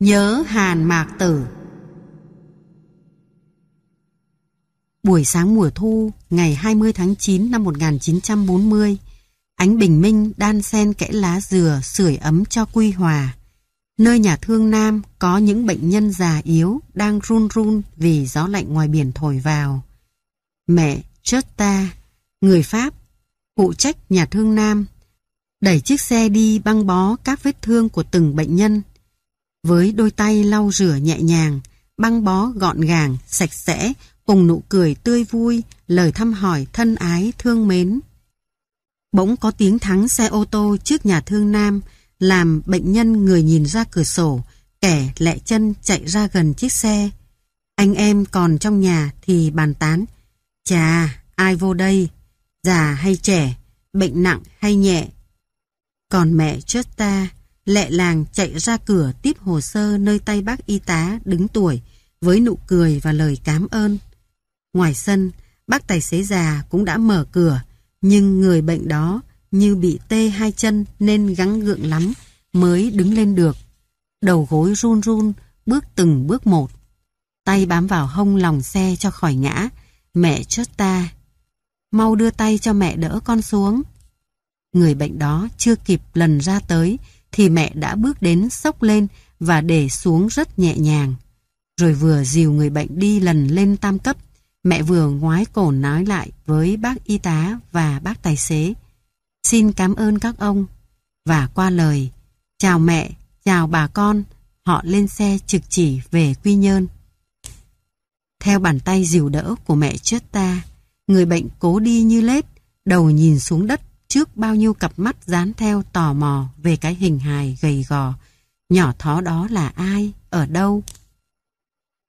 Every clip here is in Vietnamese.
Nhớ Hàn Mạc Tử Buổi sáng mùa thu, ngày 20 tháng 9 năm 1940, ánh bình minh đan sen kẽ lá dừa sưởi ấm cho Quy Hòa, nơi nhà thương Nam có những bệnh nhân già yếu đang run run vì gió lạnh ngoài biển thổi vào. Mẹ Chota, người Pháp, phụ trách nhà thương Nam, đẩy chiếc xe đi băng bó các vết thương của từng bệnh nhân với đôi tay lau rửa nhẹ nhàng, băng bó gọn gàng, sạch sẽ, cùng nụ cười tươi vui, lời thăm hỏi thân ái thương mến. Bỗng có tiếng thắng xe ô tô trước nhà thương nam, làm bệnh nhân người nhìn ra cửa sổ, kẻ lẹ chân chạy ra gần chiếc xe. Anh em còn trong nhà thì bàn tán. Chà, ai vô đây? Già hay trẻ? Bệnh nặng hay nhẹ? Còn mẹ chết ta lệ làng chạy ra cửa tiếp hồ sơ nơi tay bác y tá đứng tuổi với nụ cười và lời cảm ơn. Ngoài sân, bác tài xế già cũng đã mở cửa, nhưng người bệnh đó như bị tê hai chân nên gắng gượng lắm mới đứng lên được. Đầu gối run run, bước từng bước một. Tay bám vào hông lòng xe cho khỏi ngã, mẹ chớt ta. Mau đưa tay cho mẹ đỡ con xuống. Người bệnh đó chưa kịp lần ra tới, thì mẹ đã bước đến sốc lên và để xuống rất nhẹ nhàng. Rồi vừa dìu người bệnh đi lần lên tam cấp, mẹ vừa ngoái cổ nói lại với bác y tá và bác tài xế. Xin cảm ơn các ông. Và qua lời, chào mẹ, chào bà con, họ lên xe trực chỉ về Quy Nhơn. Theo bàn tay dìu đỡ của mẹ trước ta, người bệnh cố đi như lết, đầu nhìn xuống đất trước bao nhiêu cặp mắt dán theo tò mò về cái hình hài gầy gò. Nhỏ thó đó là ai, ở đâu?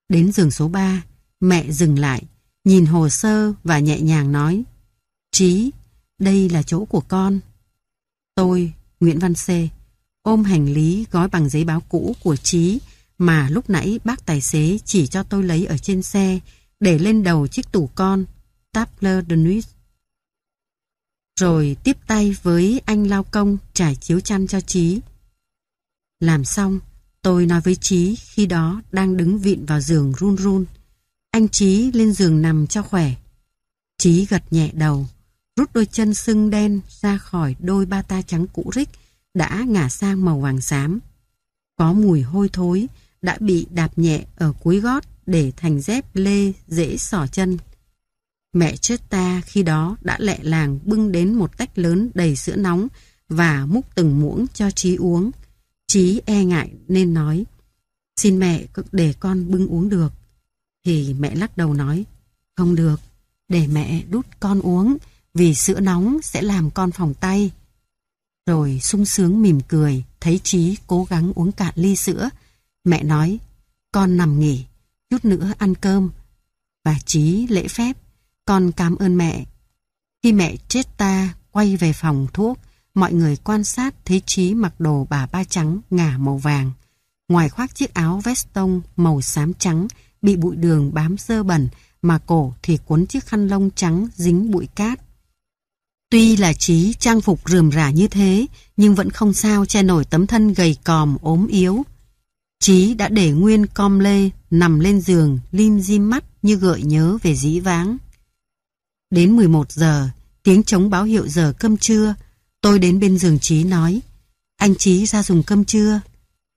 Đến giường số 3, mẹ dừng lại, nhìn hồ sơ và nhẹ nhàng nói Trí, đây là chỗ của con. Tôi, Nguyễn Văn C, ôm hành lý gói bằng giấy báo cũ của Trí mà lúc nãy bác tài xế chỉ cho tôi lấy ở trên xe để lên đầu chiếc tủ con, Table de Nuit rồi tiếp tay với anh lao công trải chiếu chăn cho Chí Làm xong, tôi nói với Chí khi đó đang đứng vịn vào giường run run. Anh Chí lên giường nằm cho khỏe. Chí gật nhẹ đầu, rút đôi chân sưng đen ra khỏi đôi ba ta trắng cũ rích đã ngả sang màu vàng xám. Có mùi hôi thối, đã bị đạp nhẹ ở cuối gót để thành dép lê dễ sỏ chân. Mẹ chết ta khi đó đã lẹ làng bưng đến một tách lớn đầy sữa nóng và múc từng muỗng cho Trí uống. Trí e ngại nên nói, xin mẹ để con bưng uống được. Thì mẹ lắc đầu nói, không được, để mẹ đút con uống vì sữa nóng sẽ làm con phòng tay. Rồi sung sướng mỉm cười, thấy Trí cố gắng uống cạn ly sữa. Mẹ nói, con nằm nghỉ, chút nữa ăn cơm. Và Trí lễ phép con cảm ơn mẹ. Khi mẹ chết ta quay về phòng thuốc, mọi người quan sát thấy Trí mặc đồ bà ba trắng ngả màu vàng. Ngoài khoác chiếc áo veston màu xám trắng bị bụi đường bám dơ bẩn mà cổ thì cuốn chiếc khăn lông trắng dính bụi cát. Tuy là Trí trang phục rườm rà như thế nhưng vẫn không sao che nổi tấm thân gầy còm ốm yếu. Trí đã để nguyên com lê nằm lên giường lim dim mắt như gợi nhớ về dĩ vãng. Đến 11 giờ, tiếng chống báo hiệu giờ cơm trưa, tôi đến bên giường Chí nói, anh Chí ra dùng cơm trưa.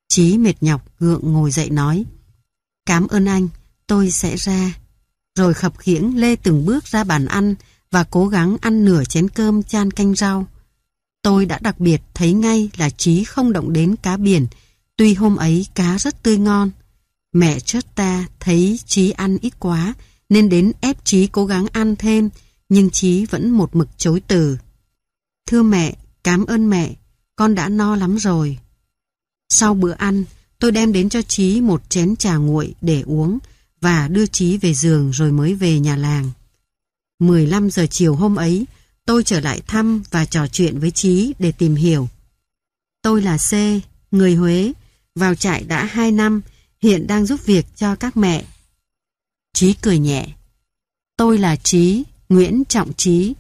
Chí mệt nhọc gượng ngồi dậy nói, cảm ơn anh, tôi sẽ ra. Rồi khập khiễng lê từng bước ra bàn ăn và cố gắng ăn nửa chén cơm chan canh rau. Tôi đã đặc biệt thấy ngay là Chí không động đến cá biển, tuy hôm ấy cá rất tươi ngon. Mẹ chớt ta thấy Chí ăn ít quá, nên đến ép Trí cố gắng ăn thêm, nhưng Trí vẫn một mực chối từ. Thưa mẹ, cảm ơn mẹ, con đã no lắm rồi. Sau bữa ăn, tôi đem đến cho Trí một chén trà nguội để uống và đưa Trí về giường rồi mới về nhà làng. 15 giờ chiều hôm ấy, tôi trở lại thăm và trò chuyện với Trí để tìm hiểu. Tôi là C, người Huế, vào trại đã 2 năm, hiện đang giúp việc cho các mẹ Chí cười nhẹ. Tôi là Chí Nguyễn Trọng Chí.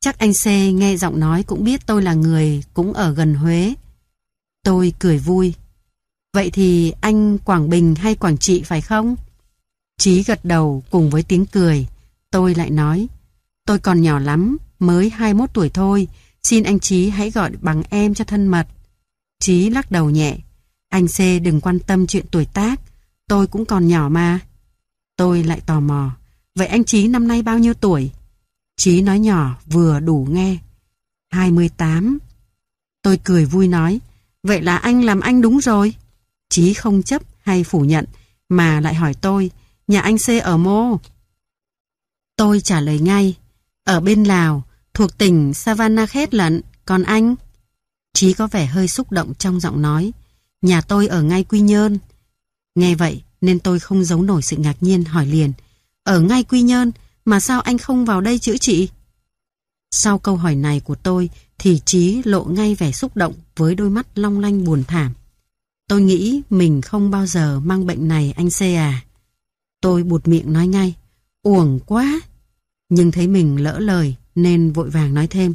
Chắc anh C nghe giọng nói cũng biết tôi là người cũng ở gần Huế. Tôi cười vui. Vậy thì anh Quảng Bình hay Quảng Trị phải không? Chí gật đầu cùng với tiếng cười. Tôi lại nói, tôi còn nhỏ lắm, mới 21 tuổi thôi, xin anh Chí hãy gọi bằng em cho thân mật. Chí lắc đầu nhẹ, anh C đừng quan tâm chuyện tuổi tác, tôi cũng còn nhỏ mà. Tôi lại tò mò, vậy anh Chí năm nay bao nhiêu tuổi? Chí nói nhỏ vừa đủ nghe, 28. Tôi cười vui nói, vậy là anh làm anh đúng rồi. Chí không chấp hay phủ nhận, mà lại hỏi tôi, nhà anh C ở mô? Tôi trả lời ngay, ở bên Lào, thuộc tỉnh Savanakhet lận, còn anh? Chí có vẻ hơi xúc động trong giọng nói, nhà tôi ở ngay Quy Nhơn. Nghe vậy, nên tôi không giấu nổi sự ngạc nhiên hỏi liền. Ở ngay Quy Nhơn, mà sao anh không vào đây chữa trị? Sau câu hỏi này của tôi thì Trí lộ ngay vẻ xúc động với đôi mắt long lanh buồn thảm. Tôi nghĩ mình không bao giờ mang bệnh này anh xê à. Tôi buột miệng nói ngay, uổng quá. Nhưng thấy mình lỡ lời nên vội vàng nói thêm.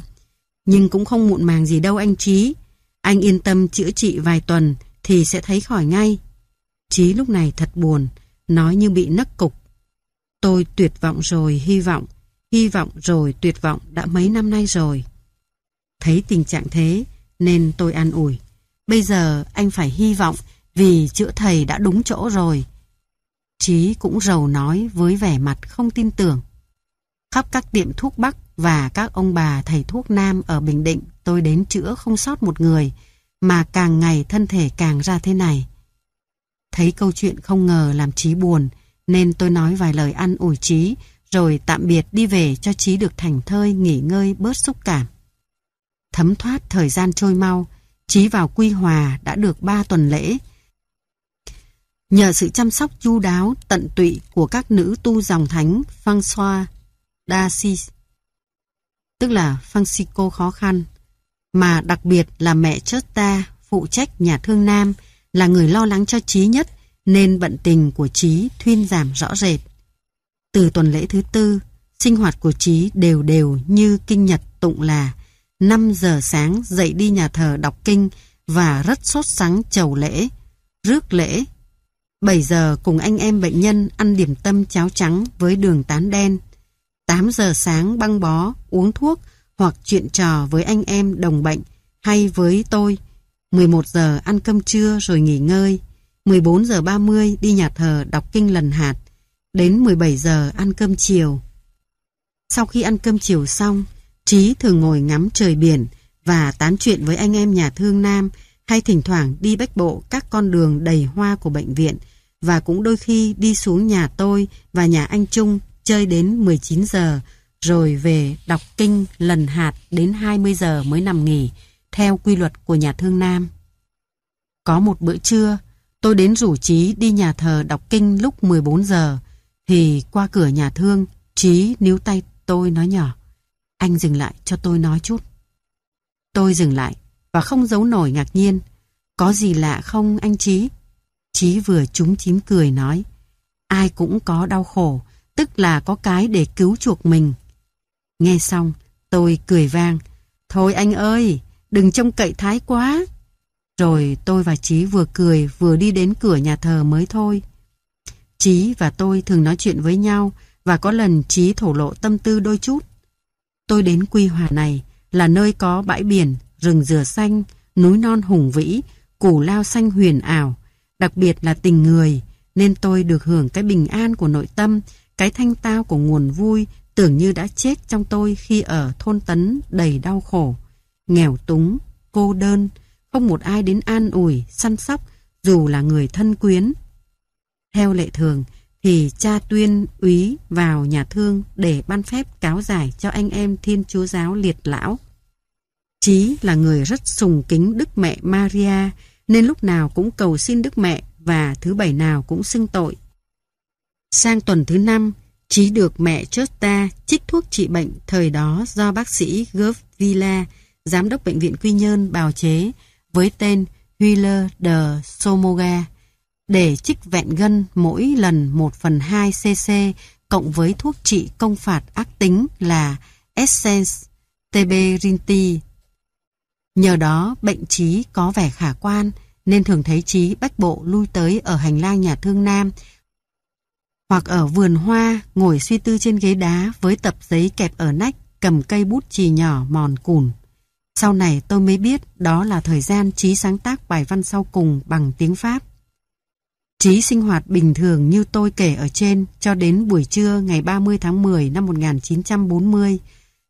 Nhưng cũng không muộn màng gì đâu anh Trí. Anh yên tâm chữa trị vài tuần thì sẽ thấy khỏi ngay. Chí lúc này thật buồn, nói như bị nấc cục. Tôi tuyệt vọng rồi, hy vọng, hy vọng rồi, tuyệt vọng đã mấy năm nay rồi. Thấy tình trạng thế, nên tôi an ủi. Bây giờ anh phải hy vọng vì chữa thầy đã đúng chỗ rồi. Chí cũng rầu nói với vẻ mặt không tin tưởng. Khắp các tiệm thuốc Bắc và các ông bà thầy thuốc Nam ở Bình Định tôi đến chữa không sót một người, mà càng ngày thân thể càng ra thế này. Thấy câu chuyện không ngờ làm chí buồn, nên tôi nói vài lời ăn ủi chí rồi tạm biệt đi về cho chí được thành thơi nghỉ ngơi bớt xúc cảm. Thấm thoát thời gian trôi mau, chí vào Quy Hòa đã được 3 tuần lễ. Nhờ sự chăm sóc chu đáo, tận tụy của các nữ tu dòng thánh François d'Assis, tức là Francisco khó khăn, mà đặc biệt là mẹ Chớt ta phụ trách nhà thương Nam, là người lo lắng cho Trí nhất nên bận tình của Trí thuyên giảm rõ rệt. Từ tuần lễ thứ tư, sinh hoạt của Trí đều đều như kinh nhật tụng là 5 giờ sáng dậy đi nhà thờ đọc kinh và rất sốt sắng chầu lễ, rước lễ. 7 giờ cùng anh em bệnh nhân ăn điểm tâm cháo trắng với đường tán đen. 8 giờ sáng băng bó, uống thuốc hoặc chuyện trò với anh em đồng bệnh hay với tôi 11 giờ ăn cơm trưa rồi nghỉ ngơi. 14 giờ 30 đi nhà thờ đọc kinh lần hạt. Đến 17 giờ ăn cơm chiều. Sau khi ăn cơm chiều xong, Trí thường ngồi ngắm trời biển và tán chuyện với anh em nhà thương Nam hay thỉnh thoảng đi bách bộ các con đường đầy hoa của bệnh viện và cũng đôi khi đi xuống nhà tôi và nhà anh Trung chơi đến 19 giờ rồi về đọc kinh lần hạt đến 20 giờ mới nằm nghỉ theo quy luật của nhà thương Nam. Có một bữa trưa, tôi đến rủ chí đi nhà thờ đọc kinh lúc 14 giờ, thì qua cửa nhà thương, chí níu tay tôi nói nhỏ. Anh dừng lại cho tôi nói chút. Tôi dừng lại và không giấu nổi ngạc nhiên. Có gì lạ không anh chí chí vừa trúng chím cười nói. Ai cũng có đau khổ, tức là có cái để cứu chuộc mình. Nghe xong, tôi cười vang. Thôi anh ơi, đừng trông cậy thái quá. Rồi tôi và Chí vừa cười vừa đi đến cửa nhà thờ mới thôi. Chí và tôi thường nói chuyện với nhau và có lần Chí thổ lộ tâm tư đôi chút. Tôi đến Quy Hòa này là nơi có bãi biển, rừng dừa xanh, núi non hùng vĩ, củ lao xanh huyền ảo, đặc biệt là tình người, nên tôi được hưởng cái bình an của nội tâm, cái thanh tao của nguồn vui tưởng như đã chết trong tôi khi ở thôn tấn đầy đau khổ nghèo túng, cô đơn, không một ai đến an ủi, săn sóc, dù là người thân quyến. Theo lệ thường, thì cha tuyên úy vào nhà thương để ban phép cáo giải cho anh em Thiên Chúa Giáo Liệt Lão. Chí là người rất sùng kính Đức Mẹ Maria, nên lúc nào cũng cầu xin Đức Mẹ và thứ bảy nào cũng xưng tội. Sang tuần thứ năm, Chí được mẹ Chosta trích thuốc trị bệnh thời đó do bác sĩ Gerv Villa Giám đốc Bệnh viện Quy Nhơn bào chế với tên Wheeler de Somoga để chích vẹn gân mỗi lần 1 phần 2 cc cộng với thuốc trị công phạt ác tính là Essence Teberinti. Nhờ đó bệnh trí có vẻ khả quan nên thường thấy trí bách bộ lui tới ở hành lang nhà thương nam hoặc ở vườn hoa ngồi suy tư trên ghế đá với tập giấy kẹp ở nách cầm cây bút chì nhỏ mòn cùn. Sau này tôi mới biết đó là thời gian Trí sáng tác bài văn sau cùng bằng tiếng Pháp. Trí sinh hoạt bình thường như tôi kể ở trên cho đến buổi trưa ngày 30 tháng 10 năm 1940.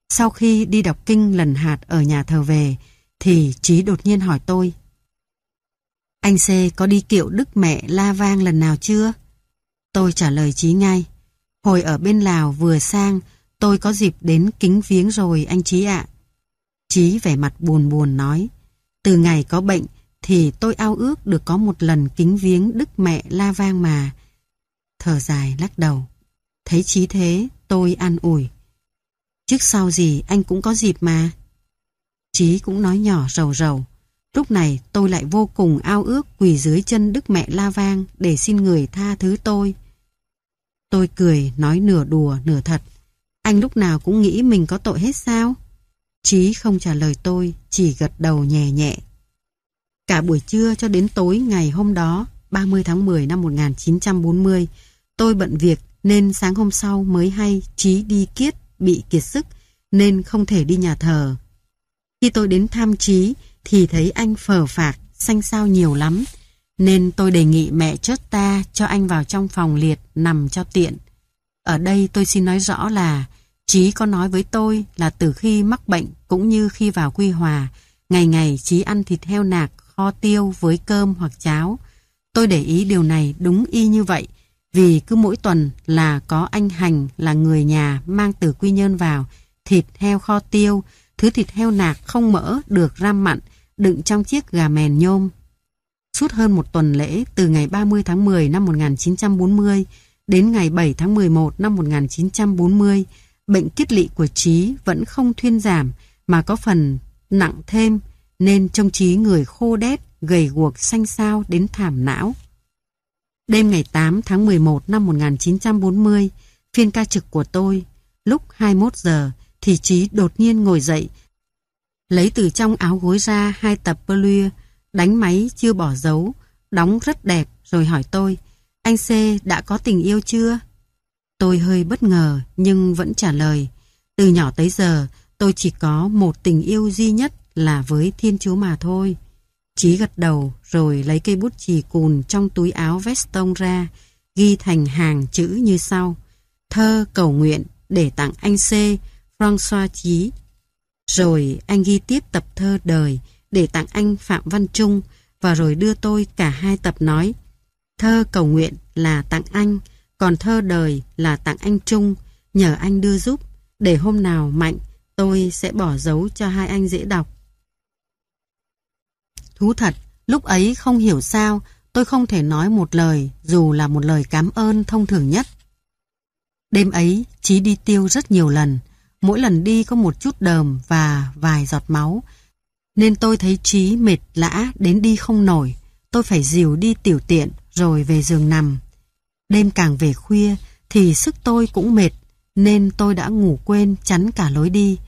Sau khi đi đọc kinh lần hạt ở nhà thờ về, thì Trí đột nhiên hỏi tôi. Anh C có đi kiệu Đức Mẹ La Vang lần nào chưa? Tôi trả lời Trí ngay. Hồi ở bên Lào vừa sang, tôi có dịp đến kính viếng rồi anh Trí ạ. À. Chí vẻ mặt buồn buồn nói, từ ngày có bệnh thì tôi ao ước được có một lần kính viếng Đức Mẹ La Vang mà. Thở dài lắc đầu, thấy Chí thế tôi an ủi. Trước sau gì anh cũng có dịp mà. Chí cũng nói nhỏ rầu rầu. Lúc này tôi lại vô cùng ao ước quỳ dưới chân Đức Mẹ La Vang để xin người tha thứ tôi. Tôi cười nói nửa đùa nửa thật. Anh lúc nào cũng nghĩ mình có tội hết sao? Chí không trả lời tôi, chỉ gật đầu nhẹ nhẹ. Cả buổi trưa cho đến tối ngày hôm đó, 30 tháng 10 năm 1940, tôi bận việc nên sáng hôm sau mới hay Chí đi kiết, bị kiệt sức nên không thể đi nhà thờ. Khi tôi đến thăm Chí thì thấy anh phờ phạc, xanh xao nhiều lắm, nên tôi đề nghị mẹ chớt ta cho anh vào trong phòng liệt nằm cho tiện. Ở đây tôi xin nói rõ là Chí có nói với tôi là từ khi mắc bệnh cũng như khi vào Quy Hòa, ngày ngày Chí ăn thịt heo nạc, kho tiêu với cơm hoặc cháo. Tôi để ý điều này đúng y như vậy, vì cứ mỗi tuần là có anh Hành là người nhà mang từ Quy Nhơn vào, thịt heo kho tiêu, thứ thịt heo nạc không mỡ được ram mặn, đựng trong chiếc gà mèn nhôm. Suốt hơn một tuần lễ từ ngày 30 tháng 10 năm 1940 đến ngày 7 tháng 11 năm 1940, bệnh tiết lị của trí vẫn không thuyên giảm mà có phần nặng thêm nên trong trí người khô đét, gầy guộc xanh xao đến thảm não. Đêm ngày 8 tháng 11 năm 1940, phiên ca trực của tôi, lúc 21 giờ thì Trí đột nhiên ngồi dậy, lấy từ trong áo gối ra hai tập Berlua, đánh máy chưa bỏ dấu, đóng rất đẹp rồi hỏi tôi, anh C đã có tình yêu chưa? Tôi hơi bất ngờ nhưng vẫn trả lời. Từ nhỏ tới giờ tôi chỉ có một tình yêu duy nhất là với Thiên Chúa mà thôi. Chí gật đầu rồi lấy cây bút chì cùn trong túi áo vest tông ra, ghi thành hàng chữ như sau. Thơ cầu nguyện để tặng anh C, François Chí. Rồi anh ghi tiếp tập thơ đời để tặng anh Phạm Văn Trung và rồi đưa tôi cả hai tập nói. Thơ cầu nguyện là tặng anh, còn thơ đời là tặng anh Trung, nhờ anh đưa giúp, để hôm nào mạnh tôi sẽ bỏ dấu cho hai anh dễ đọc. Thú thật, lúc ấy không hiểu sao tôi không thể nói một lời dù là một lời cảm ơn thông thường nhất. Đêm ấy, Chí đi tiêu rất nhiều lần, mỗi lần đi có một chút đờm và vài giọt máu, nên tôi thấy Chí mệt lã đến đi không nổi, tôi phải dìu đi tiểu tiện rồi về giường nằm. Đêm càng về khuya thì sức tôi cũng mệt nên tôi đã ngủ quên chắn cả lối đi.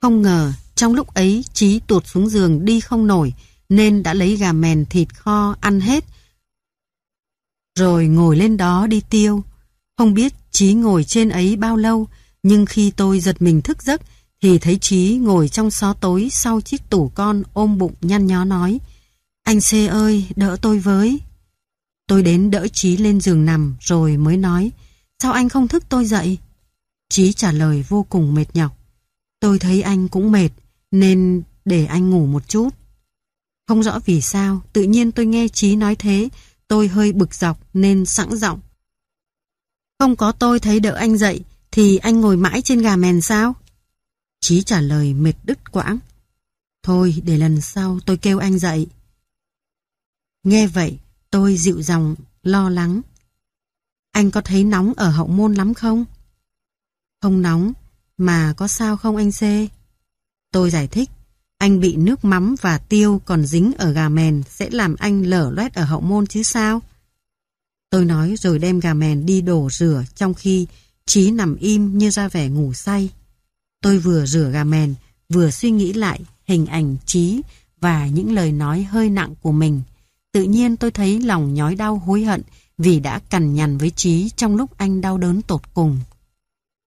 Không ngờ trong lúc ấy trí tuột xuống giường đi không nổi nên đã lấy gà mèn thịt kho ăn hết rồi ngồi lên đó đi tiêu. Không biết trí ngồi trên ấy bao lâu nhưng khi tôi giật mình thức giấc thì thấy trí ngồi trong xó tối sau chiếc tủ con ôm bụng nhăn nhó nói Anh C ơi, đỡ tôi với. Tôi đến đỡ Chí lên giường nằm rồi mới nói Sao anh không thức tôi dậy? Chí trả lời vô cùng mệt nhọc Tôi thấy anh cũng mệt Nên để anh ngủ một chút Không rõ vì sao Tự nhiên tôi nghe Chí nói thế Tôi hơi bực dọc nên sẵn giọng Không có tôi thấy đỡ anh dậy Thì anh ngồi mãi trên gà mèn sao? Chí trả lời mệt đứt quãng Thôi để lần sau tôi kêu anh dậy Nghe vậy Tôi dịu dòng, lo lắng. Anh có thấy nóng ở hậu môn lắm không? Không nóng, mà có sao không anh C? Tôi giải thích, anh bị nước mắm và tiêu còn dính ở gà mèn sẽ làm anh lở loét ở hậu môn chứ sao? Tôi nói rồi đem gà mèn đi đổ rửa trong khi trí nằm im như ra vẻ ngủ say. Tôi vừa rửa gà mèn, vừa suy nghĩ lại hình ảnh trí và những lời nói hơi nặng của mình. Tự nhiên tôi thấy lòng nhói đau hối hận vì đã cằn nhằn với Trí trong lúc anh đau đớn tột cùng.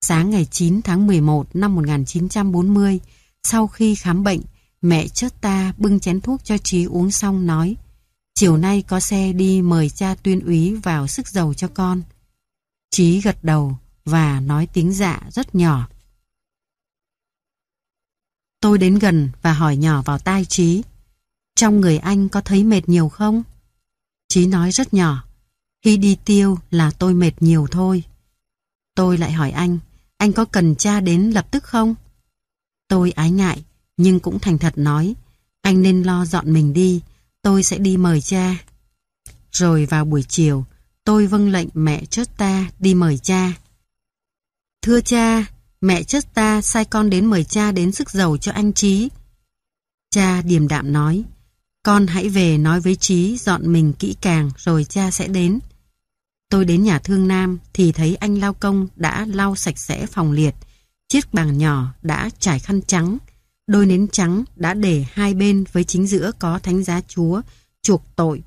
Sáng ngày 9 tháng 11 năm 1940, sau khi khám bệnh, mẹ chớt ta bưng chén thuốc cho Trí uống xong nói Chiều nay có xe đi mời cha tuyên úy vào sức dầu cho con. Trí gật đầu và nói tiếng dạ rất nhỏ. Tôi đến gần và hỏi nhỏ vào tai Trí. Trong người anh có thấy mệt nhiều không? Chí nói rất nhỏ. Khi đi tiêu là tôi mệt nhiều thôi. Tôi lại hỏi anh, anh có cần cha đến lập tức không? Tôi ái ngại, nhưng cũng thành thật nói, anh nên lo dọn mình đi, tôi sẽ đi mời cha. Rồi vào buổi chiều, tôi vâng lệnh mẹ chớt ta đi mời cha. Thưa cha, mẹ chớt ta sai con đến mời cha đến sức giàu cho anh Trí. Cha điềm đạm nói, con hãy về nói với Trí dọn mình kỹ càng rồi cha sẽ đến. Tôi đến nhà thương Nam thì thấy anh lao công đã lau sạch sẽ phòng liệt. Chiếc bàn nhỏ đã trải khăn trắng. Đôi nến trắng đã để hai bên với chính giữa có thánh giá chúa, chuộc tội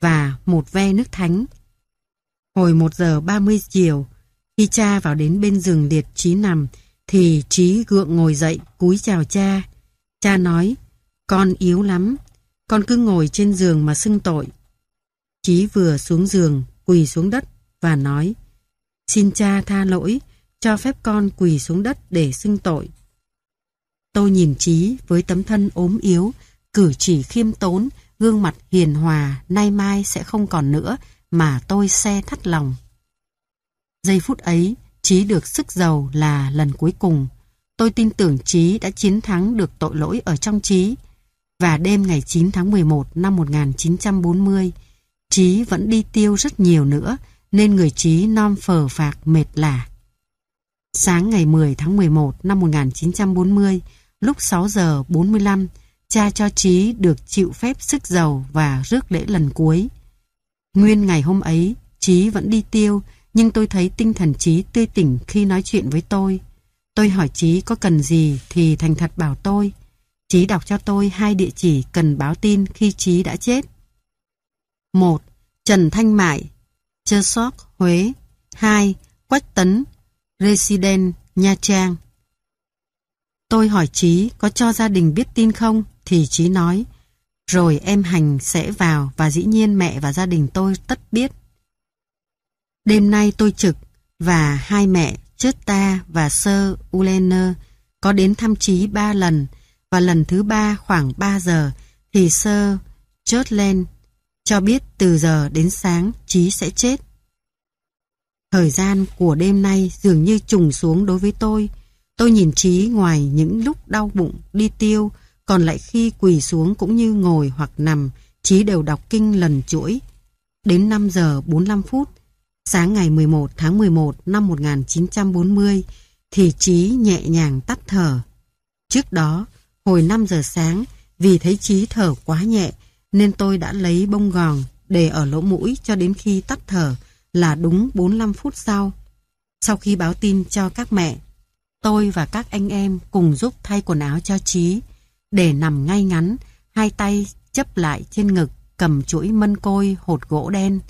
và một ve nước thánh. Hồi 1 giờ 30 chiều, khi cha vào đến bên giường liệt trí nằm, thì trí gượng ngồi dậy cúi chào cha. Cha nói, con yếu lắm, con cứ ngồi trên giường mà xưng tội. Chí vừa xuống giường, quỳ xuống đất và nói Xin cha tha lỗi, cho phép con quỳ xuống đất để xưng tội. Tôi nhìn Chí với tấm thân ốm yếu, cử chỉ khiêm tốn, gương mặt hiền hòa, nay mai sẽ không còn nữa mà tôi xe thắt lòng. Giây phút ấy, Chí được sức giàu là lần cuối cùng. Tôi tin tưởng Chí đã chiến thắng được tội lỗi ở trong Chí và đêm ngày 9 tháng 11 năm 1940, Trí vẫn đi tiêu rất nhiều nữa nên người Trí non phờ phạc mệt lả. Sáng ngày 10 tháng 11 năm 1940, lúc 6 giờ 45, cha cho Trí được chịu phép sức giàu và rước lễ lần cuối. Nguyên ngày hôm ấy, Trí vẫn đi tiêu, nhưng tôi thấy tinh thần Trí tươi tỉnh khi nói chuyện với tôi. Tôi hỏi Trí có cần gì thì thành thật bảo tôi. Chí đọc cho tôi hai địa chỉ cần báo tin khi Chí đã chết. 1. Trần Thanh Mại, Chơ Sóc, Huế 2. Quách Tấn, Resident, Nha Trang Tôi hỏi Chí có cho gia đình biết tin không thì Chí nói rồi em Hành sẽ vào và dĩ nhiên mẹ và gia đình tôi tất biết. Đêm nay tôi trực và hai mẹ Chớt Ta và Sơ Ulener có đến thăm Chí ba lần và lần thứ ba khoảng 3 giờ thì sơ chốt lên cho biết từ giờ đến sáng Trí sẽ chết. Thời gian của đêm nay dường như trùng xuống đối với tôi. Tôi nhìn Trí ngoài những lúc đau bụng, đi tiêu, còn lại khi quỳ xuống cũng như ngồi hoặc nằm, Trí đều đọc kinh lần chuỗi. Đến 5 giờ 45 phút, sáng ngày 11 tháng 11 năm 1940, thì Trí nhẹ nhàng tắt thở. Trước đó, Hồi 5 giờ sáng, vì thấy Chí thở quá nhẹ, nên tôi đã lấy bông gòn để ở lỗ mũi cho đến khi tắt thở là đúng 45 phút sau. Sau khi báo tin cho các mẹ, tôi và các anh em cùng giúp thay quần áo cho Chí để nằm ngay ngắn, hai tay chấp lại trên ngực cầm chuỗi mân côi hột gỗ đen.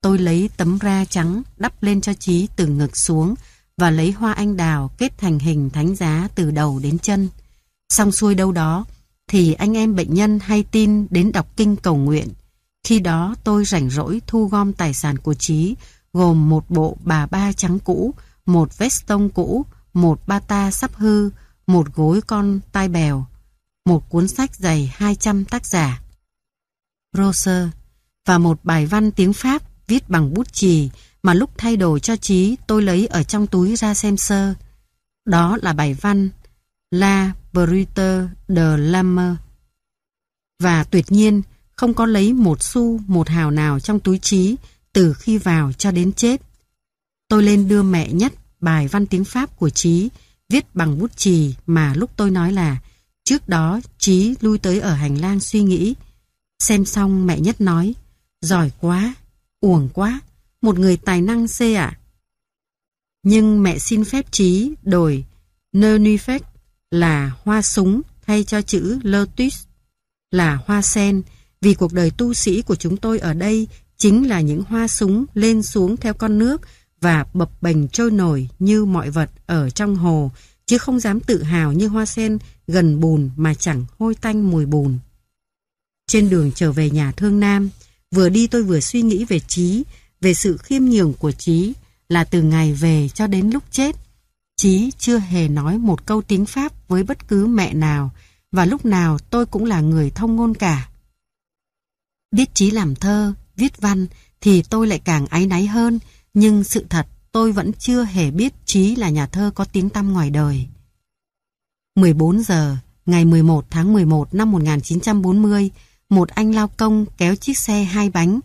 Tôi lấy tấm ra trắng đắp lên cho Chí từ ngực xuống và lấy hoa anh đào kết thành hình thánh giá từ đầu đến chân. Xong xuôi đâu đó, thì anh em bệnh nhân hay tin đến đọc kinh cầu nguyện. Khi đó tôi rảnh rỗi thu gom tài sản của Trí, gồm một bộ bà ba trắng cũ, một vest tông cũ, một bata sắp hư, một gối con tai bèo, một cuốn sách dày 200 tác giả. Roser và một bài văn tiếng Pháp viết bằng bút chì mà lúc thay đồ cho Trí tôi lấy ở trong túi ra xem sơ. Đó là bài văn La Brüter de Lammer. Và tuyệt nhiên, không có lấy một xu một hào nào trong túi trí từ khi vào cho đến chết. Tôi lên đưa mẹ nhất bài văn tiếng Pháp của Trí, viết bằng bút chì mà lúc tôi nói là trước đó Trí lui tới ở hành lang suy nghĩ. Xem xong mẹ nhất nói, giỏi quá, uổng quá, một người tài năng xê ạ. À? Nhưng mẹ xin phép Trí đổi Nơ là hoa súng thay cho chữ lotus, là hoa sen, vì cuộc đời tu sĩ của chúng tôi ở đây chính là những hoa súng lên xuống theo con nước và bập bềnh trôi nổi như mọi vật ở trong hồ, chứ không dám tự hào như hoa sen gần bùn mà chẳng hôi tanh mùi bùn. Trên đường trở về nhà thương Nam, vừa đi tôi vừa suy nghĩ về trí, về sự khiêm nhường của trí là từ ngày về cho đến lúc chết Chí chưa hề nói một câu tiếng Pháp với bất cứ mẹ nào và lúc nào tôi cũng là người thông ngôn cả. Biết Chí làm thơ, viết văn thì tôi lại càng áy náy hơn nhưng sự thật tôi vẫn chưa hề biết Chí là nhà thơ có tiếng tăm ngoài đời. 14 giờ, ngày 11 tháng 11 năm 1940, một anh lao công kéo chiếc xe hai bánh,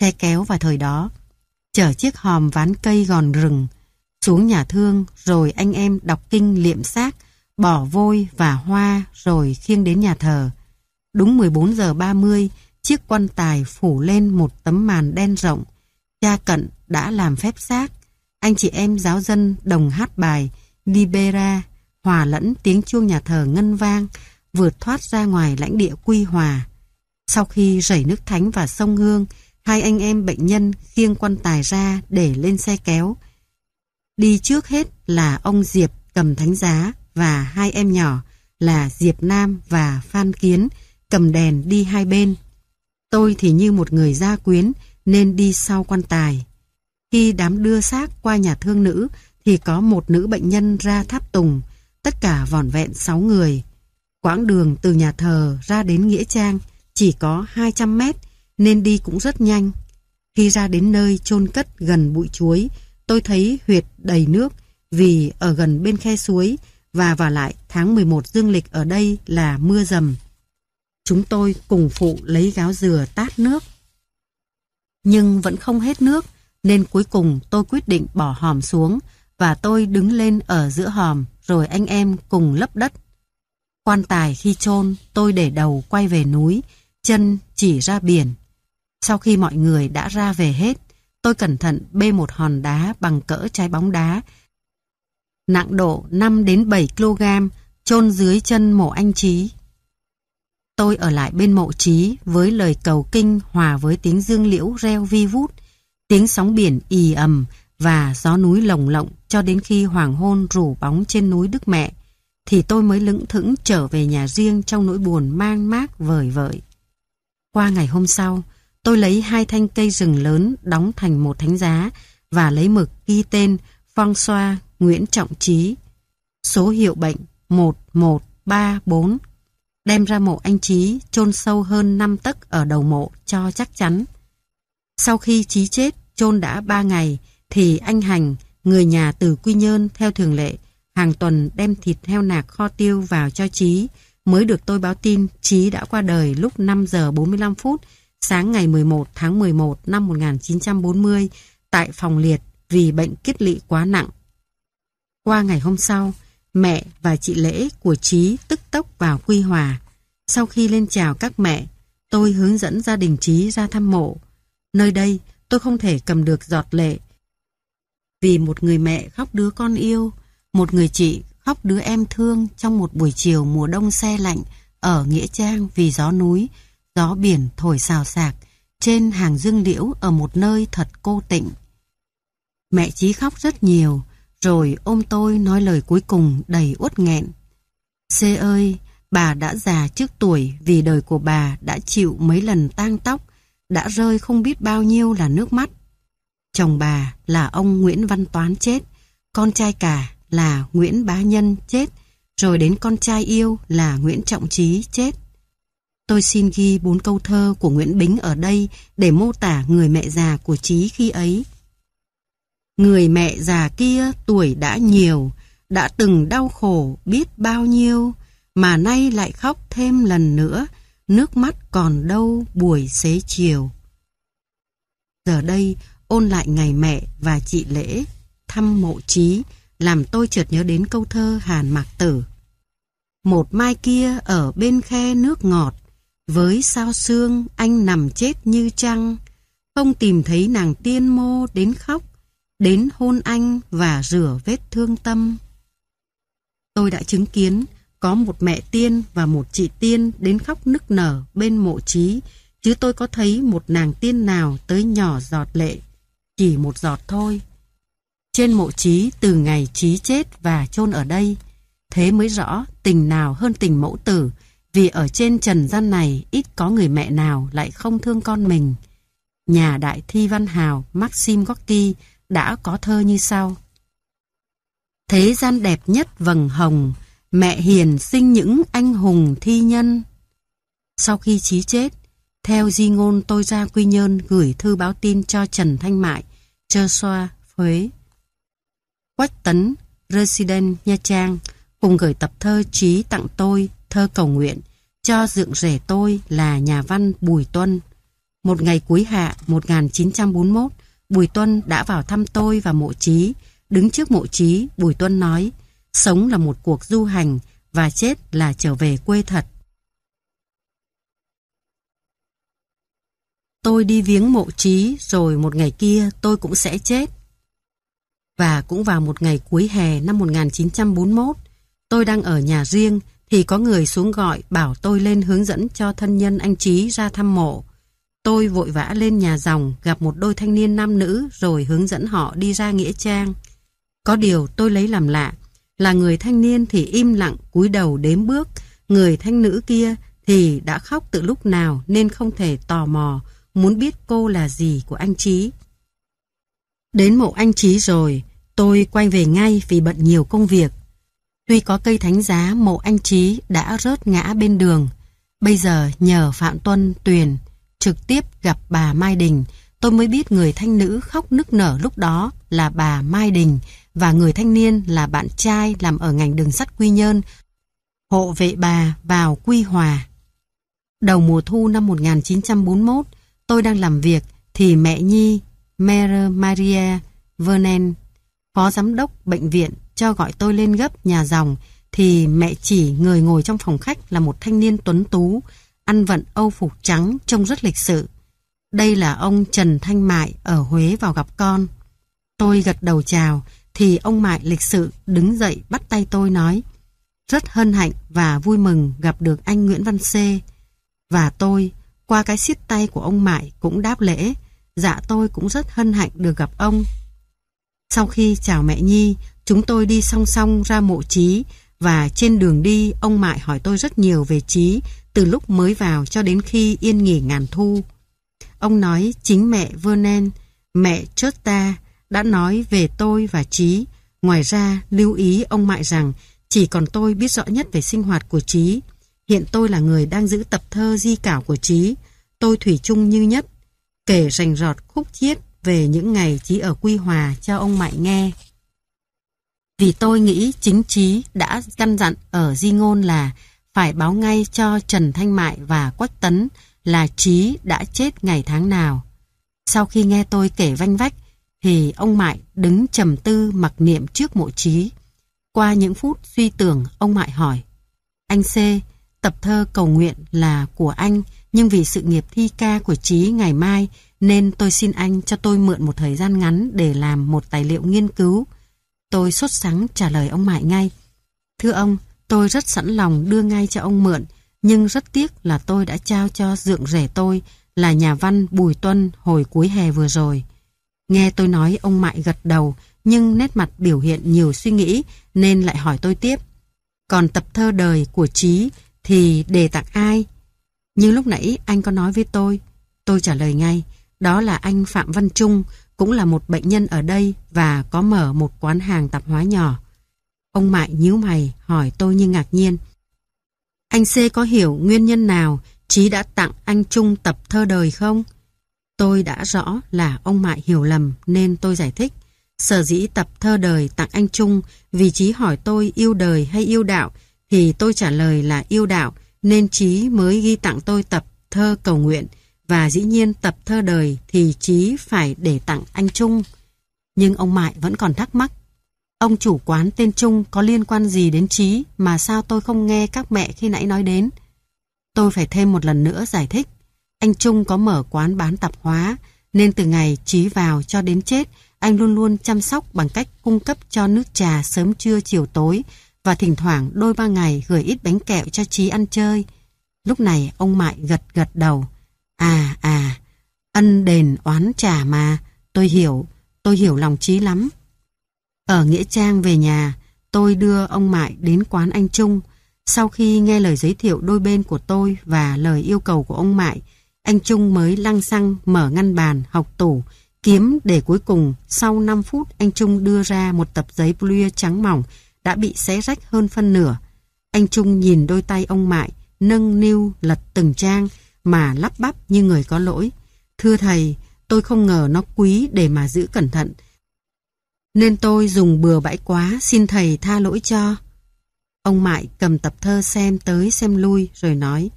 xe kéo vào thời đó, chở chiếc hòm ván cây gòn rừng xuống nhà thương rồi anh em đọc kinh liệm xác, bỏ vôi và hoa rồi khiêng đến nhà thờ. Đúng 14 giờ 30, chiếc quan tài phủ lên một tấm màn đen rộng. Cha cận đã làm phép xác. Anh chị em giáo dân đồng hát bài Libera, hòa lẫn tiếng chuông nhà thờ ngân vang, vượt thoát ra ngoài lãnh địa quy hòa. Sau khi rảy nước thánh và sông hương, hai anh em bệnh nhân khiêng quan tài ra để lên xe kéo. Đi trước hết là ông Diệp cầm thánh giá và hai em nhỏ là Diệp Nam và Phan Kiến cầm đèn đi hai bên. Tôi thì như một người gia quyến nên đi sau quan tài. Khi đám đưa xác qua nhà thương nữ thì có một nữ bệnh nhân ra tháp tùng, tất cả vòn vẹn 6 người. Quãng đường từ nhà thờ ra đến Nghĩa Trang chỉ có 200 mét nên đi cũng rất nhanh. Khi ra đến nơi chôn cất gần bụi chuối Tôi thấy huyệt đầy nước vì ở gần bên khe suối và vào lại tháng 11 dương lịch ở đây là mưa dầm Chúng tôi cùng phụ lấy gáo dừa tát nước. Nhưng vẫn không hết nước nên cuối cùng tôi quyết định bỏ hòm xuống và tôi đứng lên ở giữa hòm rồi anh em cùng lấp đất. Quan tài khi chôn tôi để đầu quay về núi, chân chỉ ra biển. Sau khi mọi người đã ra về hết, Tôi cẩn thận bê một hòn đá bằng cỡ trái bóng đá, nặng độ 5 đến 7 kg, chôn dưới chân mộ anh chí Tôi ở lại bên mộ chí với lời cầu kinh hòa với tiếng dương liễu reo vi vút, tiếng sóng biển ì ầm và gió núi lồng lộng cho đến khi hoàng hôn rủ bóng trên núi Đức Mẹ, thì tôi mới lững thững trở về nhà riêng trong nỗi buồn mang mát vời vợi. Qua ngày hôm sau, Tôi lấy hai thanh cây rừng lớn đóng thành một thánh giá và lấy mực ghi tên Phong Xoa Nguyễn Trọng Trí. Số hiệu bệnh 1134. Đem ra mộ anh Trí chôn sâu hơn 5 tấc ở đầu mộ cho chắc chắn. Sau khi Trí chết chôn đã 3 ngày thì anh Hành, người nhà từ Quy Nhơn theo thường lệ, hàng tuần đem thịt heo nạc kho tiêu vào cho Trí mới được tôi báo tin Trí đã qua đời lúc 5 giờ 45 phút sáng ngày 11 tháng 11 năm 1940 tại phòng liệt vì bệnh kiết lỵ quá nặng. Qua ngày hôm sau, mẹ và chị Lễ của Trí tức tốc vào Quy Hòa. Sau khi lên chào các mẹ, tôi hướng dẫn gia đình Trí ra thăm mộ. Nơi đây, tôi không thể cầm được giọt lệ. Vì một người mẹ khóc đứa con yêu, một người chị khóc đứa em thương trong một buổi chiều mùa đông xe lạnh ở Nghĩa Trang vì gió núi, Gió biển thổi xào xạc trên hàng dương liễu ở một nơi thật cô tịnh. Mẹ Chí khóc rất nhiều, rồi ôm tôi nói lời cuối cùng đầy uất nghẹn. Xê ơi, bà đã già trước tuổi vì đời của bà đã chịu mấy lần tang tóc, đã rơi không biết bao nhiêu là nước mắt. Chồng bà là ông Nguyễn Văn Toán chết, con trai cả là Nguyễn Bá Nhân chết, rồi đến con trai yêu là Nguyễn Trọng Trí chết. Tôi xin ghi bốn câu thơ của Nguyễn Bính ở đây để mô tả người mẹ già của Trí khi ấy. Người mẹ già kia tuổi đã nhiều, đã từng đau khổ biết bao nhiêu, mà nay lại khóc thêm lần nữa, nước mắt còn đâu buổi xế chiều. Giờ đây, ôn lại ngày mẹ và chị Lễ, thăm mộ trí, làm tôi chợt nhớ đến câu thơ Hàn Mạc Tử. Một mai kia ở bên khe nước ngọt, với sao xương anh nằm chết như trăng Không tìm thấy nàng tiên mô đến khóc Đến hôn anh và rửa vết thương tâm Tôi đã chứng kiến Có một mẹ tiên và một chị tiên Đến khóc nức nở bên mộ trí Chứ tôi có thấy một nàng tiên nào Tới nhỏ giọt lệ Chỉ một giọt thôi Trên mộ trí từ ngày trí chết và chôn ở đây Thế mới rõ tình nào hơn tình mẫu tử vì ở trên trần gian này ít có người mẹ nào lại không thương con mình. Nhà đại thi văn hào Maxim Gorky đã có thơ như sau. Thế gian đẹp nhất vầng hồng, mẹ hiền sinh những anh hùng thi nhân. Sau khi trí chết, theo di ngôn tôi ra Quy Nhơn gửi thư báo tin cho Trần Thanh Mại, Trơ Xoa, Huế. Quách Tấn, Resident Nha Trang cùng gửi tập thơ trí tặng tôi thơ cầu nguyện cho dượng rể tôi là nhà văn Bùi Tuân. Một ngày cuối hạ 1941, Bùi Tuân đã vào thăm tôi và mộ trí. Đứng trước mộ trí, Bùi Tuân nói, sống là một cuộc du hành và chết là trở về quê thật. Tôi đi viếng mộ trí rồi một ngày kia tôi cũng sẽ chết. Và cũng vào một ngày cuối hè năm 1941, tôi đang ở nhà riêng, thì có người xuống gọi bảo tôi lên hướng dẫn cho thân nhân anh chí ra thăm mộ. Tôi vội vã lên nhà dòng gặp một đôi thanh niên nam nữ rồi hướng dẫn họ đi ra Nghĩa Trang. Có điều tôi lấy làm lạ là người thanh niên thì im lặng cúi đầu đếm bước, người thanh nữ kia thì đã khóc từ lúc nào nên không thể tò mò muốn biết cô là gì của anh chí. Đến mộ anh chí rồi, tôi quay về ngay vì bận nhiều công việc Tuy có cây thánh giá mộ anh Trí đã rớt ngã bên đường, bây giờ nhờ Phạm Tuân Tuyền trực tiếp gặp bà Mai Đình, tôi mới biết người thanh nữ khóc nức nở lúc đó là bà Mai Đình và người thanh niên là bạn trai làm ở ngành đường sắt Quy Nhơn, hộ vệ bà vào Quy Hòa. Đầu mùa thu năm 1941, tôi đang làm việc thì mẹ Nhi, Mère Maria Vernon, phó giám đốc bệnh viện cho gọi tôi lên gấp nhà dòng thì mẹ chỉ người ngồi trong phòng khách là một thanh niên tuấn tú, ăn vận âu phục trắng trông rất lịch sự. Đây là ông Trần Thanh Mại ở Huế vào gặp con. Tôi gật đầu chào thì ông Mại lịch sự đứng dậy bắt tay tôi nói Rất hân hạnh và vui mừng gặp được anh Nguyễn Văn Xê. Và tôi, qua cái xiết tay của ông Mại cũng đáp lễ Dạ tôi cũng rất hân hạnh được gặp ông. Sau khi chào mẹ Nhi, Chúng tôi đi song song ra mộ trí và trên đường đi ông Mại hỏi tôi rất nhiều về trí từ lúc mới vào cho đến khi yên nghỉ ngàn thu. Ông nói chính mẹ Vernon, mẹ ta đã nói về tôi và trí. Ngoài ra lưu ý ông Mại rằng chỉ còn tôi biết rõ nhất về sinh hoạt của trí. Hiện tôi là người đang giữ tập thơ di cảo của trí. Tôi thủy chung như nhất, kể rành rọt khúc chiết về những ngày trí ở Quy Hòa cho ông Mại nghe. Vì tôi nghĩ chính trí đã căn dặn ở di ngôn là phải báo ngay cho Trần Thanh Mại và Quách Tấn là trí đã chết ngày tháng nào. Sau khi nghe tôi kể vanh vách, thì ông Mại đứng trầm tư mặc niệm trước mộ trí. Qua những phút suy tưởng, ông Mại hỏi, Anh C, tập thơ cầu nguyện là của anh, nhưng vì sự nghiệp thi ca của trí ngày mai, nên tôi xin anh cho tôi mượn một thời gian ngắn để làm một tài liệu nghiên cứu Tôi sốt sắng trả lời ông Mại ngay. Thưa ông, tôi rất sẵn lòng đưa ngay cho ông mượn, nhưng rất tiếc là tôi đã trao cho dượng rể tôi là nhà văn Bùi Tuân hồi cuối hè vừa rồi. Nghe tôi nói ông Mại gật đầu, nhưng nét mặt biểu hiện nhiều suy nghĩ nên lại hỏi tôi tiếp. Còn tập thơ đời của Trí thì đề tặng ai? như lúc nãy anh có nói với tôi, tôi trả lời ngay, đó là anh Phạm Văn Trung, cũng là một bệnh nhân ở đây và có mở một quán hàng tạp hóa nhỏ. Ông Mại nhíu mày hỏi tôi như ngạc nhiên. Anh C có hiểu nguyên nhân nào Chí đã tặng anh Trung tập thơ đời không? Tôi đã rõ là ông Mại hiểu lầm nên tôi giải thích. Sở dĩ tập thơ đời tặng anh Trung vì Chí hỏi tôi yêu đời hay yêu đạo thì tôi trả lời là yêu đạo nên Chí mới ghi tặng tôi tập thơ cầu nguyện và dĩ nhiên tập thơ đời thì Chí phải để tặng anh Trung. Nhưng ông Mại vẫn còn thắc mắc. Ông chủ quán tên Trung có liên quan gì đến Chí mà sao tôi không nghe các mẹ khi nãy nói đến? Tôi phải thêm một lần nữa giải thích. Anh Trung có mở quán bán tạp hóa, nên từ ngày Chí vào cho đến chết, anh luôn luôn chăm sóc bằng cách cung cấp cho nước trà sớm trưa chiều tối và thỉnh thoảng đôi ba ngày gửi ít bánh kẹo cho Chí ăn chơi. Lúc này ông Mại gật gật đầu. À à, ân đền oán trả mà, tôi hiểu, tôi hiểu lòng trí lắm. Ở Nghĩa Trang về nhà, tôi đưa ông Mại đến quán anh Trung. Sau khi nghe lời giới thiệu đôi bên của tôi và lời yêu cầu của ông Mại, anh Trung mới lăng xăng mở ngăn bàn, học tủ, kiếm để cuối cùng sau 5 phút anh Trung đưa ra một tập giấy blue trắng mỏng đã bị xé rách hơn phân nửa. Anh Trung nhìn đôi tay ông Mại, nâng niu lật từng trang, mà lắp bắp như người có lỗi. Thưa thầy, tôi không ngờ nó quý để mà giữ cẩn thận. Nên tôi dùng bừa bãi quá, xin thầy tha lỗi cho. Ông Mại cầm tập thơ xem tới xem lui rồi nói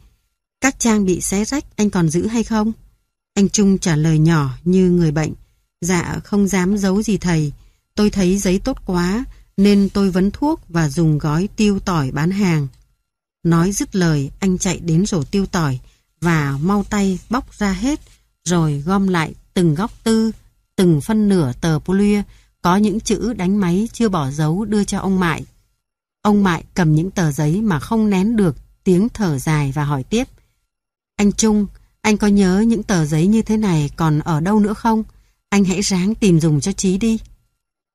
Các trang bị xé rách anh còn giữ hay không? Anh Trung trả lời nhỏ như người bệnh Dạ không dám giấu gì thầy Tôi thấy giấy tốt quá Nên tôi vấn thuốc và dùng gói tiêu tỏi bán hàng Nói dứt lời anh chạy đến rổ tiêu tỏi và mau tay bóc ra hết rồi gom lại từng góc tư, từng phân nửa tờ polia có những chữ đánh máy chưa bỏ dấu đưa cho ông Mại. Ông Mại cầm những tờ giấy mà không nén được tiếng thở dài và hỏi tiếp. Anh Trung, anh có nhớ những tờ giấy như thế này còn ở đâu nữa không? Anh hãy ráng tìm dùng cho trí đi.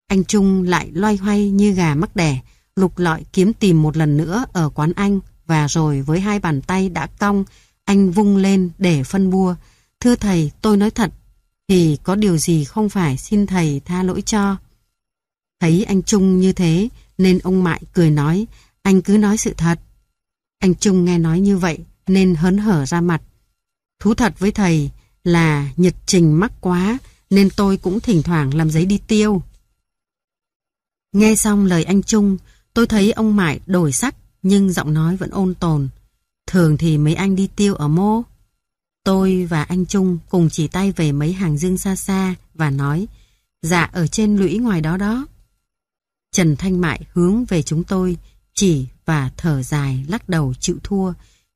Anh Trung lại loay hoay như gà mắc đẻ, lục lọi kiếm tìm một lần nữa ở quán anh và rồi với hai bàn tay đã cong anh vung lên để phân bua. Thưa thầy, tôi nói thật. Thì có điều gì không phải xin thầy tha lỗi cho. Thấy anh Trung như thế, nên ông Mại cười nói, anh cứ nói sự thật. Anh Trung nghe nói như vậy, nên hớn hở ra mặt. Thú thật với thầy là nhật trình mắc quá, nên tôi cũng thỉnh thoảng làm giấy đi tiêu. Nghe xong lời anh Trung, tôi thấy ông Mại đổi sắc, nhưng giọng nói vẫn ôn tồn. Thường thì mấy anh đi tiêu ở mô. Tôi và anh Trung cùng chỉ tay về mấy hàng dương xa xa và nói Dạ ở trên lũy ngoài đó đó. Trần Thanh Mại hướng về chúng tôi, chỉ và thở dài lắc đầu chịu thua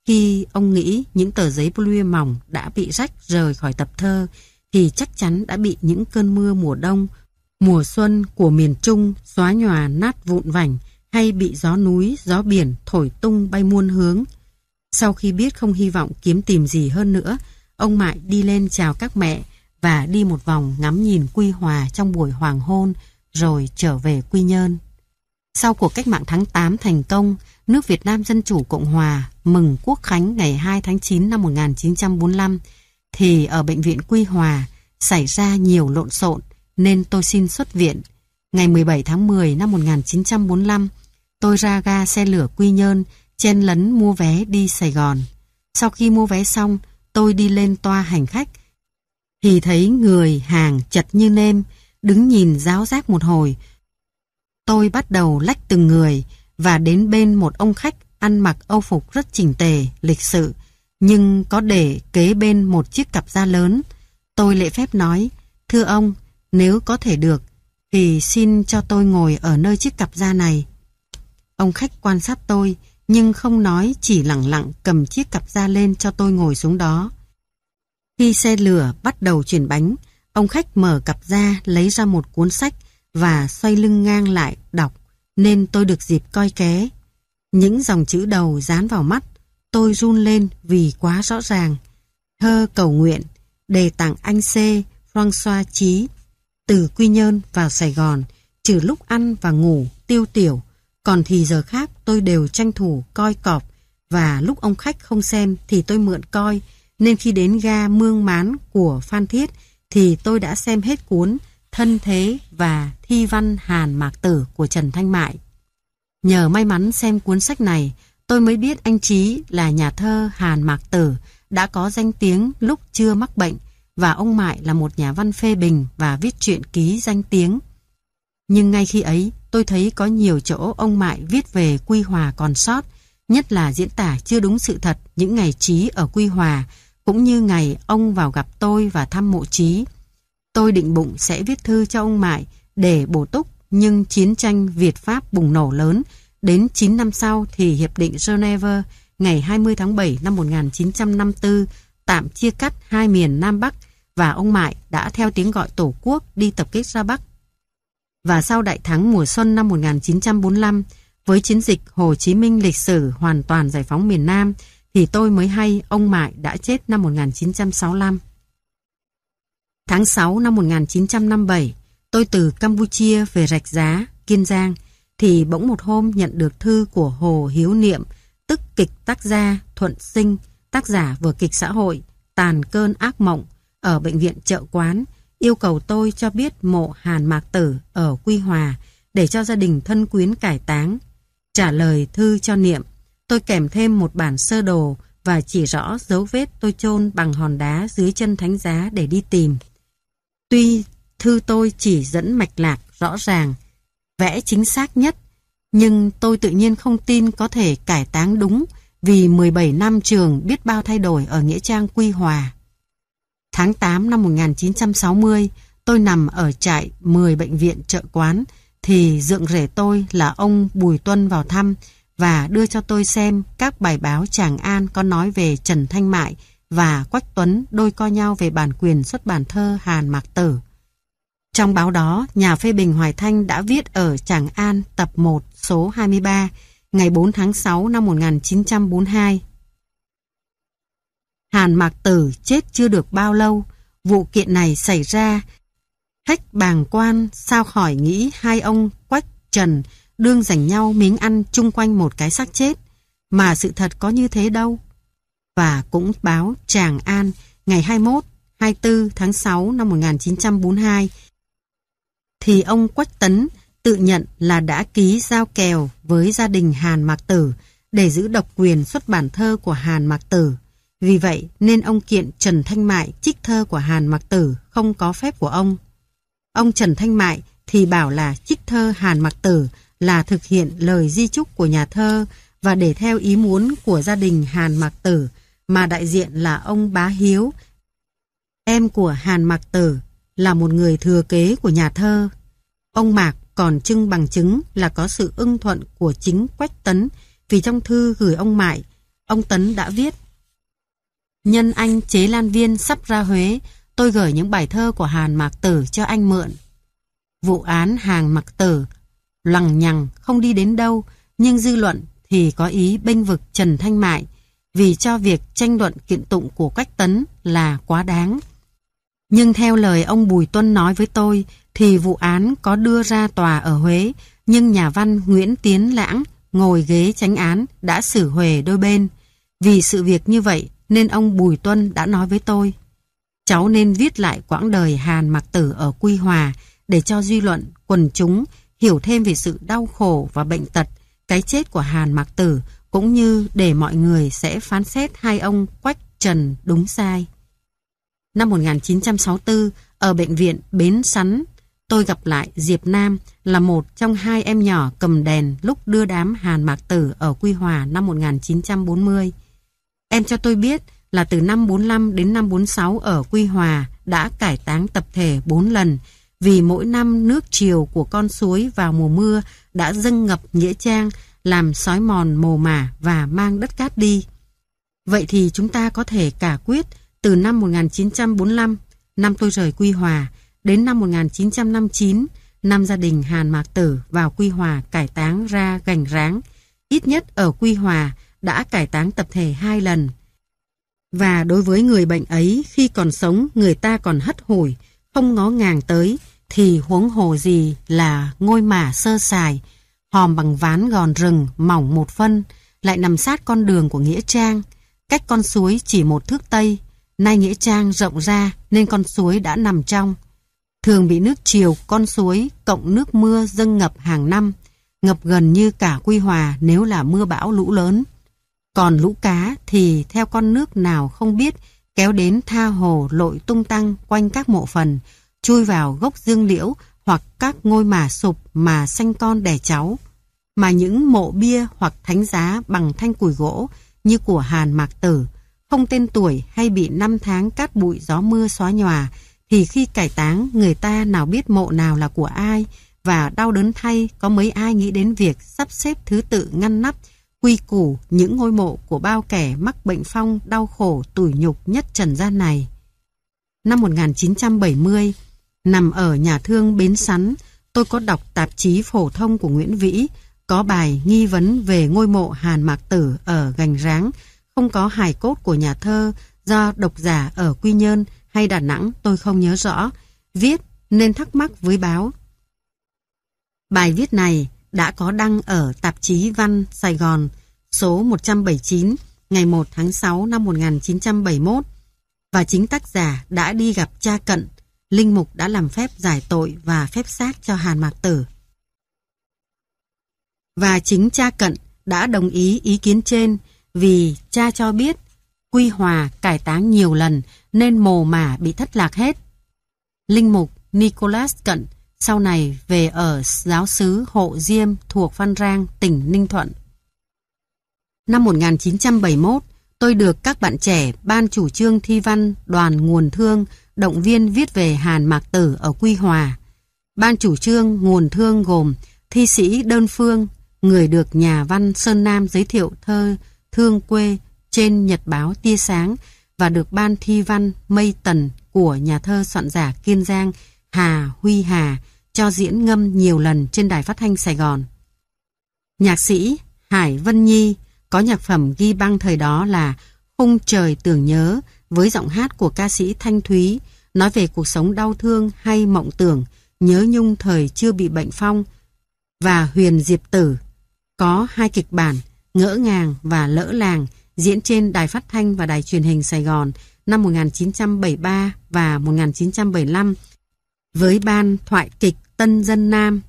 khi ông nghĩ những tờ giấy blue mỏng đã bị rách rời khỏi tập thơ thì chắc chắn đã bị những cơn mưa mùa đông, mùa xuân của miền Trung xóa nhòa nát vụn vảnh hay bị gió núi, gió biển thổi tung bay muôn hướng sau khi biết không hy vọng kiếm tìm gì hơn nữa, ông Mại đi lên chào các mẹ và đi một vòng ngắm nhìn Quy Hòa trong buổi hoàng hôn rồi trở về Quy Nhơn. Sau cuộc cách mạng tháng 8 thành công, nước Việt Nam Dân Chủ Cộng Hòa mừng quốc khánh ngày 2 tháng 9 năm 1945, thì ở Bệnh viện Quy Hòa xảy ra nhiều lộn xộn nên tôi xin xuất viện. Ngày 17 tháng 10 năm 1945, tôi ra ga xe lửa Quy Nhơn chen lấn mua vé đi Sài Gòn. Sau khi mua vé xong, tôi đi lên toa hành khách. Thì thấy người hàng chật như nêm, đứng nhìn giáo giác một hồi. Tôi bắt đầu lách từng người và đến bên một ông khách ăn mặc âu phục rất chỉnh tề, lịch sự, nhưng có để kế bên một chiếc cặp da lớn. Tôi lễ phép nói, thưa ông, nếu có thể được, thì xin cho tôi ngồi ở nơi chiếc cặp da này. Ông khách quan sát tôi, nhưng không nói chỉ lặng lặng cầm chiếc cặp da lên cho tôi ngồi xuống đó. Khi xe lửa bắt đầu chuyển bánh, ông khách mở cặp da lấy ra một cuốn sách và xoay lưng ngang lại đọc, nên tôi được dịp coi ké. Những dòng chữ đầu dán vào mắt, tôi run lên vì quá rõ ràng. Thơ cầu nguyện, đề tặng anh C, François Chí, từ Quy Nhơn vào Sài Gòn, trừ lúc ăn và ngủ, tiêu tiểu, còn thì giờ khác tôi đều tranh thủ coi cọp và lúc ông khách không xem thì tôi mượn coi nên khi đến ga mương mán của Phan Thiết thì tôi đã xem hết cuốn Thân Thế và Thi Văn Hàn Mạc Tử của Trần Thanh Mại. Nhờ may mắn xem cuốn sách này tôi mới biết anh chí là nhà thơ Hàn Mạc Tử đã có danh tiếng lúc chưa mắc bệnh và ông Mại là một nhà văn phê bình và viết truyện ký danh tiếng. Nhưng ngay khi ấy, tôi thấy có nhiều chỗ ông Mại viết về Quy Hòa còn sót, nhất là diễn tả chưa đúng sự thật những ngày chí ở Quy Hòa, cũng như ngày ông vào gặp tôi và thăm mộ chí Tôi định bụng sẽ viết thư cho ông Mại để bổ túc, nhưng chiến tranh Việt-Pháp bùng nổ lớn, đến 9 năm sau thì Hiệp định Geneva ngày 20 tháng 7 năm 1954 tạm chia cắt hai miền Nam Bắc và ông Mại đã theo tiếng gọi Tổ quốc đi tập kết ra Bắc và sau đại thắng mùa xuân năm 1945 với chiến dịch Hồ Chí Minh lịch sử hoàn toàn giải phóng miền Nam thì tôi mới hay ông Mại đã chết năm 1965. Tháng 6 năm 1957, tôi từ Campuchia về Rạch Giá, Kiên Giang thì bỗng một hôm nhận được thư của Hồ Hiếu Niệm tức kịch tác gia Thuận Sinh, tác giả vở kịch xã hội Tàn cơn ác mộng ở bệnh viện Chợ Quán yêu cầu tôi cho biết mộ Hàn Mạc Tử ở Quy Hòa để cho gia đình thân quyến cải táng. Trả lời thư cho Niệm, tôi kèm thêm một bản sơ đồ và chỉ rõ dấu vết tôi chôn bằng hòn đá dưới chân thánh giá để đi tìm. Tuy thư tôi chỉ dẫn mạch lạc rõ ràng, vẽ chính xác nhất, nhưng tôi tự nhiên không tin có thể cải táng đúng vì 17 năm trường biết bao thay đổi ở Nghĩa Trang Quy Hòa. Tháng 8 năm 1960, tôi nằm ở trại 10 bệnh viện chợ quán, thì dượng rể tôi là ông Bùi Tuân vào thăm và đưa cho tôi xem các bài báo Tràng An có nói về Trần Thanh Mại và Quách Tuấn đôi co nhau về bản quyền xuất bản thơ Hàn Mạc Tử. Trong báo đó, nhà phê bình Hoài Thanh đã viết ở Tràng An tập 1 số 23 ngày 4 tháng 6 năm 1942. Hàn Mạc Tử chết chưa được bao lâu, vụ kiện này xảy ra. Hách bàng quan sao khỏi nghĩ hai ông Quách Trần đương giành nhau miếng ăn chung quanh một cái xác chết, mà sự thật có như thế đâu. Và cũng báo Tràng An ngày 21, 24 tháng 6 năm 1942, thì ông Quách Tấn tự nhận là đã ký giao kèo với gia đình Hàn Mạc Tử để giữ độc quyền xuất bản thơ của Hàn Mạc Tử. Vì vậy nên ông kiện Trần Thanh Mại trích thơ của Hàn Mặc Tử không có phép của ông. Ông Trần Thanh Mại thì bảo là trích thơ Hàn Mặc Tử là thực hiện lời di chúc của nhà thơ và để theo ý muốn của gia đình Hàn mặc Tử mà đại diện là ông Bá Hiếu. Em của Hàn mặc Tử là một người thừa kế của nhà thơ. Ông Mạc còn trưng bằng chứng là có sự ưng thuận của chính Quách Tấn vì trong thư gửi ông Mại, ông Tấn đã viết Nhân anh chế lan viên sắp ra Huế, tôi gửi những bài thơ của Hàn Mạc Tử cho anh mượn. Vụ án Hàn Mạc Tử lằng nhằng không đi đến đâu, nhưng dư luận thì có ý bênh vực Trần Thanh Mại vì cho việc tranh luận kiện tụng của Quách Tấn là quá đáng. Nhưng theo lời ông Bùi Tuân nói với tôi thì vụ án có đưa ra tòa ở Huế nhưng nhà văn Nguyễn Tiến Lãng ngồi ghế tránh án đã xử huề đôi bên. Vì sự việc như vậy nên ông Bùi Tuân đã nói với tôi. Cháu nên viết lại quãng đời Hàn Mặc Tử ở Quy Hòa để cho duy luận, quần chúng hiểu thêm về sự đau khổ và bệnh tật, cái chết của Hàn Mặc Tử cũng như để mọi người sẽ phán xét hai ông Quách Trần đúng sai. Năm 1964, ở bệnh viện Bến Sắn, tôi gặp lại Diệp Nam là một trong hai em nhỏ cầm đèn lúc đưa đám Hàn Mạc Tử ở Quy Hòa năm 1940. Em cho tôi biết là từ năm 45 đến năm 46 ở Quy Hòa đã cải táng tập thể 4 lần vì mỗi năm nước chiều của con suối vào mùa mưa đã dâng ngập Nghĩa Trang làm sói mòn mồ mả và mang đất cát đi. Vậy thì chúng ta có thể cả quyết từ năm 1945, năm tôi rời Quy Hòa, đến năm 1959, năm gia đình Hàn Mạc Tử vào Quy Hòa cải táng ra gành ráng. Ít nhất ở Quy Hòa đã cải táng tập thể hai lần. Và đối với người bệnh ấy, khi còn sống người ta còn hất hủi, không ngó ngàng tới, thì huống hồ gì là ngôi mả sơ sài, hòm bằng ván gòn rừng mỏng một phân, lại nằm sát con đường của Nghĩa Trang, cách con suối chỉ một thước Tây, nay Nghĩa Trang rộng ra nên con suối đã nằm trong. Thường bị nước chiều, con suối cộng nước mưa dâng ngập hàng năm, ngập gần như cả Quy Hòa nếu là mưa bão lũ lớn. Còn lũ cá thì theo con nước nào không biết kéo đến tha hồ lội tung tăng quanh các mộ phần, chui vào gốc dương liễu hoặc các ngôi mà sụp mà sanh con đẻ cháu. Mà những mộ bia hoặc thánh giá bằng thanh củi gỗ như của Hàn Mạc Tử, không tên tuổi hay bị năm tháng cát bụi gió mưa xóa nhòa, thì khi cải táng người ta nào biết mộ nào là của ai và đau đớn thay có mấy ai nghĩ đến việc sắp xếp thứ tự ngăn nắp quy củ những ngôi mộ của bao kẻ mắc bệnh phong đau khổ tủi nhục nhất trần gian này. Năm 1970, nằm ở nhà thương Bến Sắn, tôi có đọc tạp chí phổ thông của Nguyễn Vĩ, có bài nghi vấn về ngôi mộ Hàn Mạc Tử ở Gành Ráng, không có hài cốt của nhà thơ do độc giả ở Quy Nhơn hay Đà Nẵng tôi không nhớ rõ, viết nên thắc mắc với báo. Bài viết này đã có đăng ở tạp chí Văn Sài Gòn số 179 ngày 1 tháng 6 năm 1971 và chính tác giả đã đi gặp cha cận, Linh Mục đã làm phép giải tội và phép xác cho Hàn Mạc Tử. Và chính cha cận đã đồng ý ý kiến trên vì cha cho biết Quy Hòa cải táng nhiều lần nên mồ mả bị thất lạc hết. Linh Mục Nicholas Cận sau này về ở giáo sứ Hộ Diêm thuộc Văn Rang, tỉnh Ninh Thuận. Năm 1971, tôi được các bạn trẻ ban chủ trương thi văn đoàn nguồn thương động viên viết về Hàn Mạc Tử ở Quy Hòa. Ban chủ trương nguồn thương gồm thi sĩ đơn phương, người được nhà văn Sơn Nam giới thiệu thơ Thương Quê trên Nhật báo Tia Sáng và được ban thi văn Mây Tần của nhà thơ soạn giả Kiên Giang Hà Huy Hà cho diễn ngâm nhiều lần trên đài phát thanh Sài Gòn. Nhạc sĩ Hải Vân Nhi có nhạc phẩm ghi băng thời đó là Khung trời tưởng nhớ với giọng hát của ca sĩ Thanh Thúy nói về cuộc sống đau thương hay mộng tưởng nhớ nhung thời chưa bị bệnh phong và Huyền Diệp Tử có hai kịch bản Ngỡ ngàng và Lỡ làng diễn trên đài phát thanh và đài truyền hình Sài Gòn năm 1973 và 1975 với ban thoại kịch Tân Dân Nam.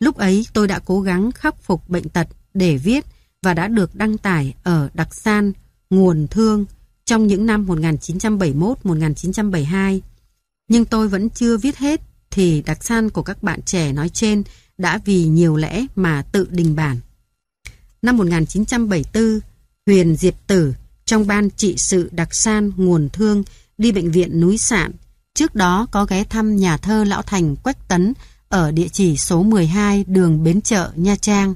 Lúc ấy tôi đã cố gắng khắc phục bệnh tật để viết và đã được đăng tải ở Đặc San, Nguồn Thương trong những năm 1971-1972. Nhưng tôi vẫn chưa viết hết thì Đặc San của các bạn trẻ nói trên đã vì nhiều lẽ mà tự đình bản. Năm 1974, Huyền Diệp Tử trong ban trị sự Đặc San Nguồn Thương đi bệnh viện núi Sạn Trước đó có ghé thăm nhà thơ Lão Thành Quách Tấn ở địa chỉ số 12 đường Bến Chợ, Nha Trang.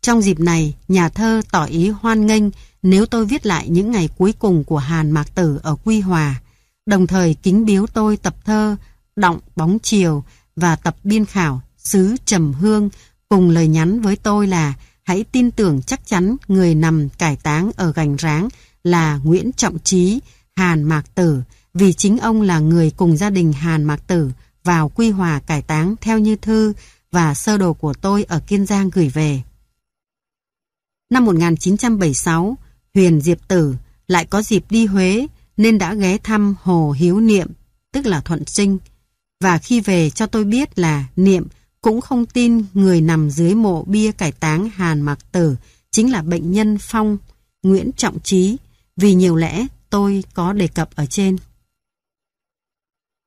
Trong dịp này, nhà thơ tỏ ý hoan nghênh nếu tôi viết lại những ngày cuối cùng của Hàn Mạc Tử ở Quy Hòa, đồng thời kính biếu tôi tập thơ Động Bóng Chiều và tập biên khảo Sứ Trầm Hương cùng lời nhắn với tôi là hãy tin tưởng chắc chắn người nằm cải táng ở gành ráng là Nguyễn Trọng Trí, Hàn Mạc Tử vì chính ông là người cùng gia đình Hàn Mạc Tử vào quy hòa cải táng theo như thư và sơ đồ của tôi ở Kiên Giang gửi về. Năm 1976, Huyền Diệp Tử lại có dịp đi Huế nên đã ghé thăm Hồ Hiếu Niệm, tức là Thuận Trinh, và khi về cho tôi biết là Niệm cũng không tin người nằm dưới mộ bia cải táng Hàn Mạc Tử chính là bệnh nhân Phong, Nguyễn Trọng Trí, vì nhiều lẽ tôi có đề cập ở trên.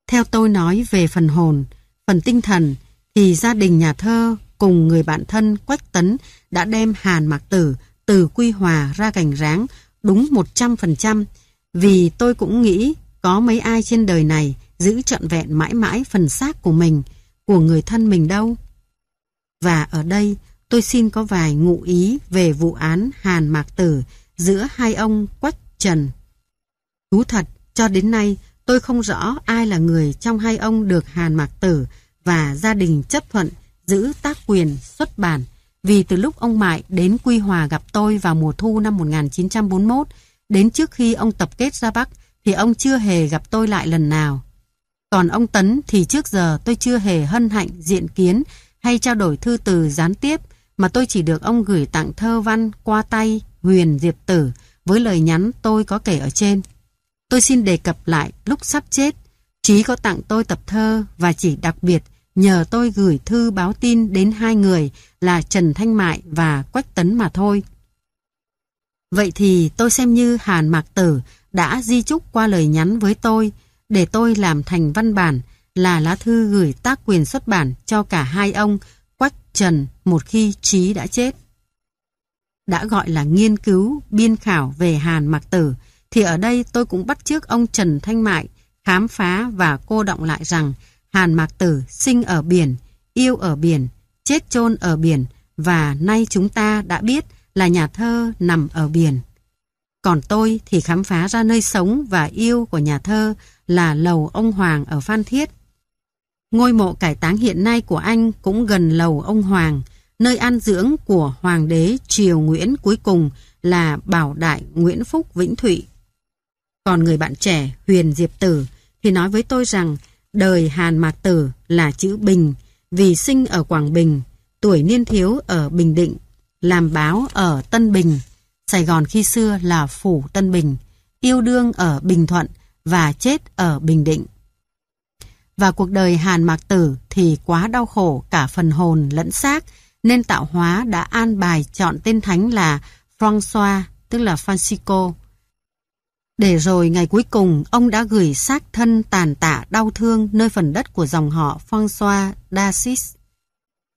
Theo tôi nói về phần hồn, phần tinh thần, thì gia đình nhà thơ cùng người bạn thân Quách Tấn đã đem Hàn Mạc Tử từ Quy Hòa ra gành ráng đúng 100%, vì tôi cũng nghĩ có mấy ai trên đời này giữ trọn vẹn mãi mãi phần xác của mình, của người thân mình đâu. Và ở đây tôi xin có vài ngụ ý về vụ án Hàn Mạc Tử giữa hai ông Quách Trần. Thú thật, cho đến nay Tôi không rõ ai là người trong hai ông được Hàn Mạc Tử và gia đình chấp thuận giữ tác quyền xuất bản vì từ lúc ông Mại đến Quy Hòa gặp tôi vào mùa thu năm 1941 đến trước khi ông tập kết ra Bắc thì ông chưa hề gặp tôi lại lần nào. Còn ông Tấn thì trước giờ tôi chưa hề hân hạnh diện kiến hay trao đổi thư từ gián tiếp mà tôi chỉ được ông gửi tặng thơ văn qua tay Huyền Diệp Tử với lời nhắn tôi có kể ở trên. Tôi xin đề cập lại lúc sắp chết, chí có tặng tôi tập thơ và chỉ đặc biệt nhờ tôi gửi thư báo tin đến hai người là Trần Thanh Mại và Quách Tấn mà thôi. Vậy thì tôi xem như Hàn Mạc Tử đã di chúc qua lời nhắn với tôi để tôi làm thành văn bản là lá thư gửi tác quyền xuất bản cho cả hai ông Quách Trần một khi chí đã chết. Đã gọi là nghiên cứu, biên khảo về Hàn Mạc Tử, thì ở đây tôi cũng bắt chước ông Trần Thanh Mại khám phá và cô động lại rằng Hàn Mạc Tử sinh ở biển, yêu ở biển, chết chôn ở biển và nay chúng ta đã biết là nhà thơ nằm ở biển. Còn tôi thì khám phá ra nơi sống và yêu của nhà thơ là lầu ông Hoàng ở Phan Thiết. Ngôi mộ cải táng hiện nay của anh cũng gần lầu ông Hoàng, nơi an dưỡng của Hoàng đế Triều Nguyễn cuối cùng là Bảo Đại Nguyễn Phúc Vĩnh Thụy. Còn người bạn trẻ Huyền Diệp Tử thì nói với tôi rằng đời Hàn Mạc Tử là chữ Bình vì sinh ở Quảng Bình, tuổi niên thiếu ở Bình Định, làm báo ở Tân Bình, Sài Gòn khi xưa là Phủ Tân Bình, yêu đương ở Bình Thuận và chết ở Bình Định. Và cuộc đời Hàn Mạc Tử thì quá đau khổ cả phần hồn lẫn xác nên tạo hóa đã an bài chọn tên thánh là François, tức là Francisco. Để rồi ngày cuối cùng, ông đã gửi xác thân tàn tạ đau thương nơi phần đất của dòng họ François d'Assis,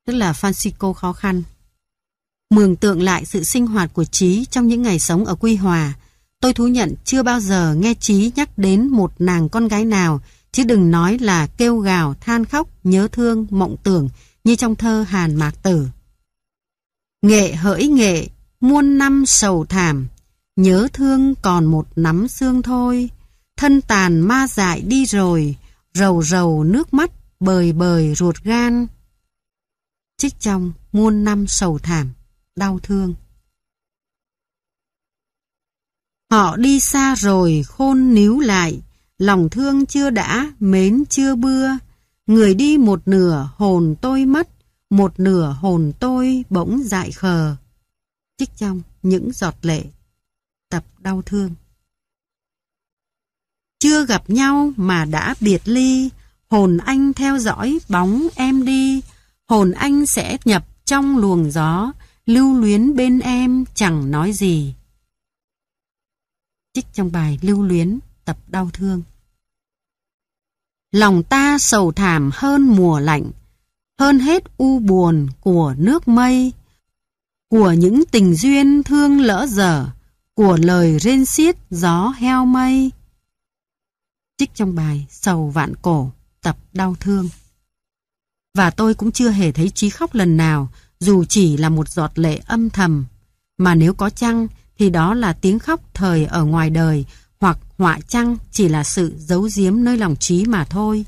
tức là Francisco khó khăn. Mường tượng lại sự sinh hoạt của Chí trong những ngày sống ở Quy Hòa, tôi thú nhận chưa bao giờ nghe Chí nhắc đến một nàng con gái nào, chứ đừng nói là kêu gào, than khóc, nhớ thương, mộng tưởng như trong thơ Hàn Mạc Tử. Nghệ hỡi nghệ, muôn năm sầu thảm, Nhớ thương còn một nắm xương thôi, thân tàn ma dại đi rồi, rầu rầu nước mắt, bời bời ruột gan. Trích trong muôn năm sầu thảm, đau thương. Họ đi xa rồi khôn níu lại, lòng thương chưa đã, mến chưa bưa. Người đi một nửa hồn tôi mất, một nửa hồn tôi bỗng dại khờ. Trích trong những giọt lệ tập đau thương. Chưa gặp nhau mà đã biệt ly, hồn anh theo dõi bóng em đi, hồn anh sẽ nhập trong luồng gió, lưu luyến bên em chẳng nói gì. Trích trong bài Lưu luyến tập đau thương. Lòng ta sầu thảm hơn mùa lạnh, hơn hết u buồn của nước mây, của những tình duyên thương lỡ dở, của lời rên xiết gió heo mây. Trích trong bài Sầu Vạn Cổ, tập Đau Thương. Và tôi cũng chưa hề thấy Trí khóc lần nào, dù chỉ là một giọt lệ âm thầm. Mà nếu có chăng, thì đó là tiếng khóc thời ở ngoài đời, hoặc họa chăng chỉ là sự giấu giếm nơi lòng trí mà thôi.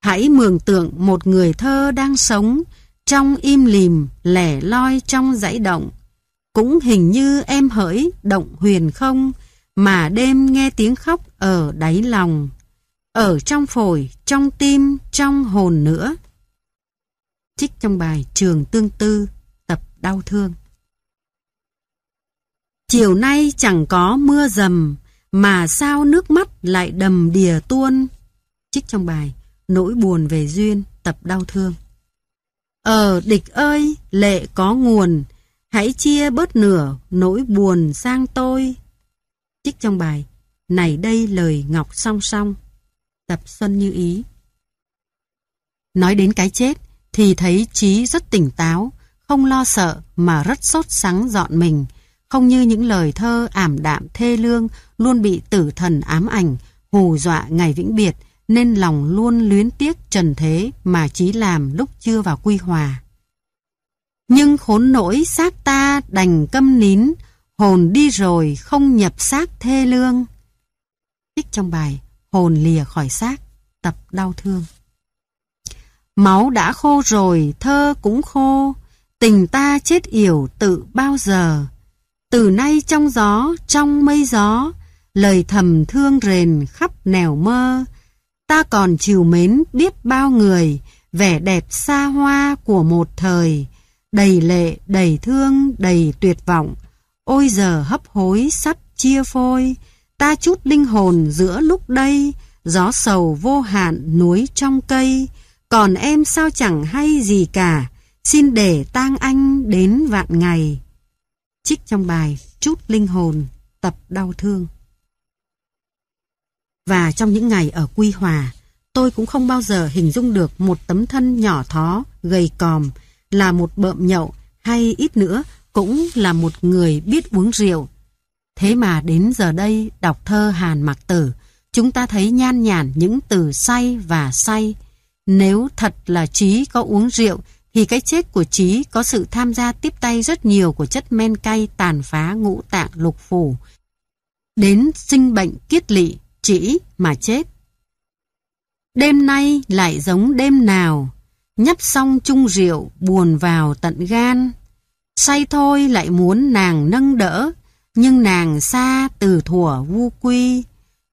Hãy mường tượng một người thơ đang sống, trong im lìm, lẻ loi trong dãy động, cũng hình như em hỡi động huyền không mà đêm nghe tiếng khóc ở đáy lòng, ở trong phổi, trong tim, trong hồn nữa. Trích trong bài Trường Tương Tư, tập Đau Thương. Chiều nay chẳng có mưa dầm, mà sao nước mắt lại đầm đìa tuôn. Trích trong bài Nỗi buồn về duyên, tập Đau Thương. Ờ, địch ơi, lệ có nguồn, Hãy chia bớt nửa nỗi buồn sang tôi. Trích trong bài Này đây lời Ngọc song song. Tập Xuân Như Ý. Nói đến cái chết thì thấy trí rất tỉnh táo, không lo sợ mà rất sốt sắng dọn mình, không như những lời thơ ảm đạm thê lương luôn bị tử thần ám ảnh, hù dọa ngày vĩnh biệt nên lòng luôn luyến tiếc trần thế mà trí làm lúc chưa vào quy hòa. Nhưng khốn nỗi xác ta đành câm nín, hồn đi rồi không nhập xác thê lương. Tích trong bài Hồn lìa khỏi xác, tập đau thương. Máu đã khô rồi, thơ cũng khô, tình ta chết yểu tự bao giờ. Từ nay trong gió, trong mây gió, lời thầm thương rền khắp nẻo mơ. Ta còn chiều mến biết bao người, vẻ đẹp xa hoa của một thời, đầy lệ, đầy thương, đầy tuyệt vọng. Ôi giờ hấp hối sắp chia phôi, ta chút linh hồn giữa lúc đây, gió sầu vô hạn núi trong cây, còn em sao chẳng hay gì cả, xin để tang anh đến vạn ngày. Trích trong bài Chút linh hồn, tập đau thương. Và trong những ngày ở Quy Hòa, tôi cũng không bao giờ hình dung được một tấm thân nhỏ thó, gầy còm, là một bợm nhậu hay ít nữa cũng là một người biết uống rượu. Thế mà đến giờ đây đọc thơ Hàn Mặc Tử, chúng ta thấy nhan nhản những từ say và say. Nếu thật là trí có uống rượu thì cái chết của trí có sự tham gia tiếp tay rất nhiều của chất men cay tàn phá ngũ tạng lục phủ. Đến sinh bệnh kiết lỵ, chỉ mà chết. Đêm nay lại giống đêm nào, Nhấp xong chung rượu buồn vào tận gan Say thôi lại muốn nàng nâng đỡ Nhưng nàng xa từ thủa vu quy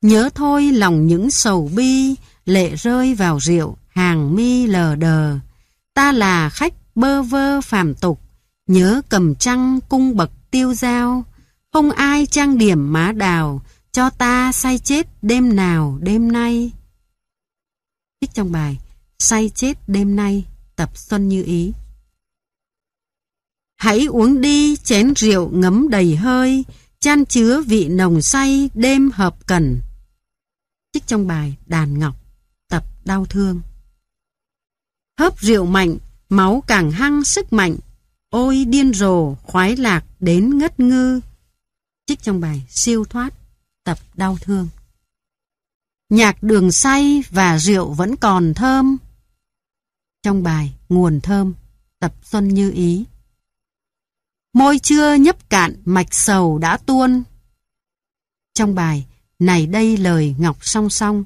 Nhớ thôi lòng những sầu bi Lệ rơi vào rượu hàng mi lờ đờ Ta là khách bơ vơ phàm tục Nhớ cầm trăng cung bậc tiêu dao Không ai trang điểm má đào Cho ta say chết đêm nào đêm nay Thích trong bài say chết đêm nay, tập Xuân Như Ý. Hãy uống đi chén rượu ngấm đầy hơi, chan chứa vị nồng say đêm hợp cần. Trích trong bài Đàn Ngọc, tập Đau Thương. Hớp rượu mạnh, máu càng hăng sức mạnh, ôi điên rồ, khoái lạc đến ngất ngư. Trích trong bài Siêu Thoát, tập Đau Thương. Nhạc đường say và rượu vẫn còn thơm, trong bài Nguồn Thơm, tập Xuân Như Ý. Môi chưa nhấp cạn, mạch sầu đã tuôn. Trong bài Này đây lời Ngọc Song Song,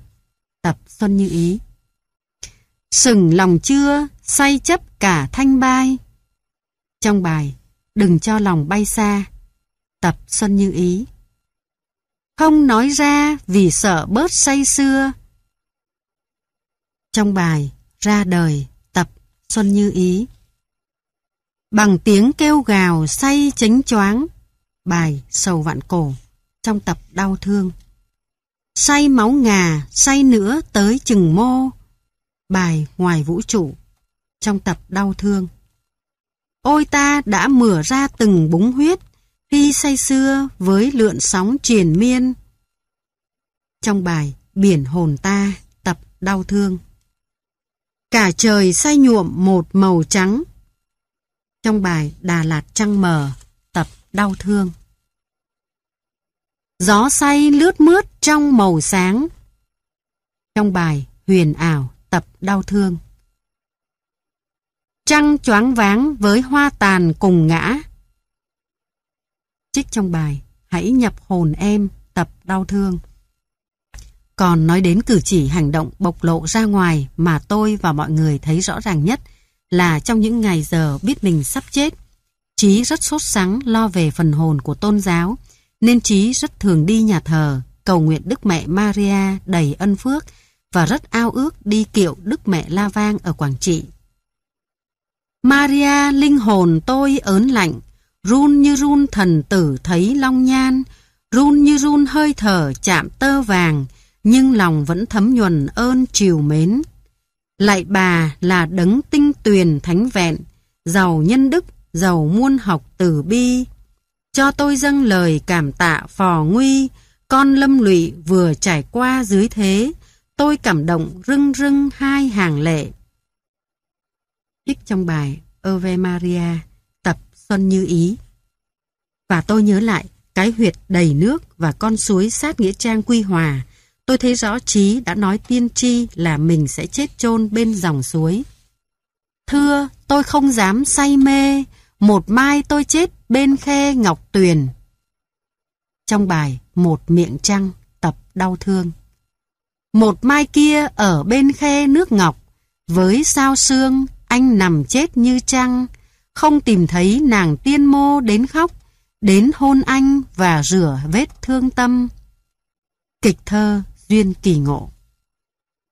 tập Xuân Như Ý. Sừng lòng chưa, say chấp cả thanh bay Trong bài Đừng cho lòng bay xa, tập Xuân Như Ý. Không nói ra vì sợ bớt say xưa. Trong bài Ra đời, Xuân Như Ý Bằng tiếng kêu gào say chánh choáng Bài Sầu Vạn Cổ Trong tập Đau Thương Say máu ngà, say nữa tới chừng mô Bài Ngoài Vũ Trụ Trong tập Đau Thương Ôi ta đã mửa ra từng búng huyết Khi say xưa với lượn sóng triền miên Trong bài Biển Hồn Ta Tập Đau Thương Cả trời say nhuộm một màu trắng. Trong bài Đà Lạt Trăng Mờ, tập Đau Thương. Gió say lướt mướt trong màu sáng. Trong bài Huyền ảo, tập Đau Thương. Trăng choáng váng với hoa tàn cùng ngã. Trích trong bài Hãy nhập hồn em, tập Đau Thương. Còn nói đến cử chỉ hành động bộc lộ ra ngoài mà tôi và mọi người thấy rõ ràng nhất là trong những ngày giờ biết mình sắp chết, chí rất sốt sắng lo về phần hồn của tôn giáo, nên chí rất thường đi nhà thờ, cầu nguyện Đức Mẹ Maria đầy ân phước và rất ao ước đi kiệu Đức Mẹ La Vang ở Quảng Trị. Maria linh hồn tôi ớn lạnh, run như run thần tử thấy long nhan, run như run hơi thở chạm tơ vàng, nhưng lòng vẫn thấm nhuần ơn chiều mến. Lại bà là đấng tinh tuyền thánh vẹn, giàu nhân đức, giàu muôn học từ bi. Cho tôi dâng lời cảm tạ phò nguy, con lâm lụy vừa trải qua dưới thế, tôi cảm động rưng rưng hai hàng lệ. Trích trong bài Ave Maria, tập Xuân Như Ý. Và tôi nhớ lại cái huyệt đầy nước và con suối sát Nghĩa Trang Quy Hòa Tôi thấy rõ trí đã nói tiên tri là mình sẽ chết chôn bên dòng suối. Thưa, tôi không dám say mê, một mai tôi chết bên khe ngọc tuyền. Trong bài Một miệng trăng, tập đau thương. Một mai kia ở bên khe nước ngọc, với sao sương anh nằm chết như trăng, không tìm thấy nàng tiên mô đến khóc, đến hôn anh và rửa vết thương tâm. Kịch thơ duyên kỳ ngộ.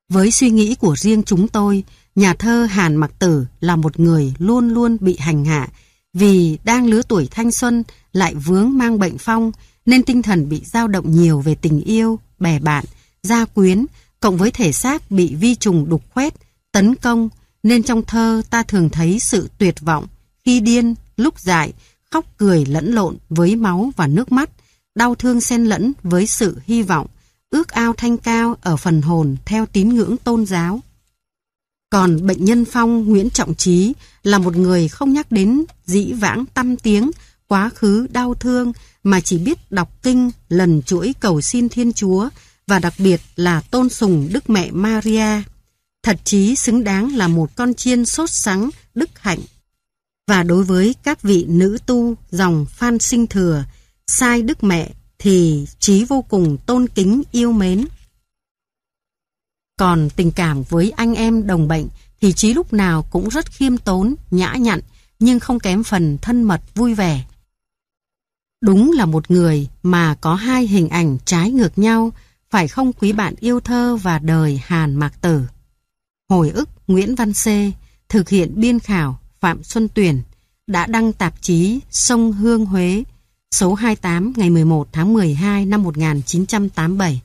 Với suy nghĩ của riêng chúng tôi, nhà thơ Hàn Mặc Tử là một người luôn luôn bị hành hạ vì đang lứa tuổi thanh xuân lại vướng mang bệnh phong nên tinh thần bị dao động nhiều về tình yêu, bè bạn, gia quyến cộng với thể xác bị vi trùng đục khoét, tấn công nên trong thơ ta thường thấy sự tuyệt vọng khi điên, lúc dại, khóc cười lẫn lộn với máu và nước mắt, đau thương xen lẫn với sự hy vọng ước ao thanh cao ở phần hồn theo tín ngưỡng tôn giáo. Còn bệnh nhân phong Nguyễn Trọng Trí là một người không nhắc đến dĩ vãng tâm tiếng, quá khứ đau thương mà chỉ biết đọc kinh lần chuỗi cầu xin Thiên Chúa và đặc biệt là tôn sùng Đức Mẹ Maria. Thật chí xứng đáng là một con chiên sốt sắng, đức hạnh. Và đối với các vị nữ tu dòng Phan Sinh Thừa, sai Đức Mẹ thì trí vô cùng tôn kính yêu mến. Còn tình cảm với anh em đồng bệnh thì trí lúc nào cũng rất khiêm tốn, nhã nhặn nhưng không kém phần thân mật vui vẻ. Đúng là một người mà có hai hình ảnh trái ngược nhau, phải không quý bạn yêu thơ và đời Hàn Mạc Tử. Hồi ức Nguyễn Văn Xê thực hiện biên khảo Phạm Xuân Tuyển đã đăng tạp chí Sông Hương Huế số 28 ngày 11 tháng 12 năm 1987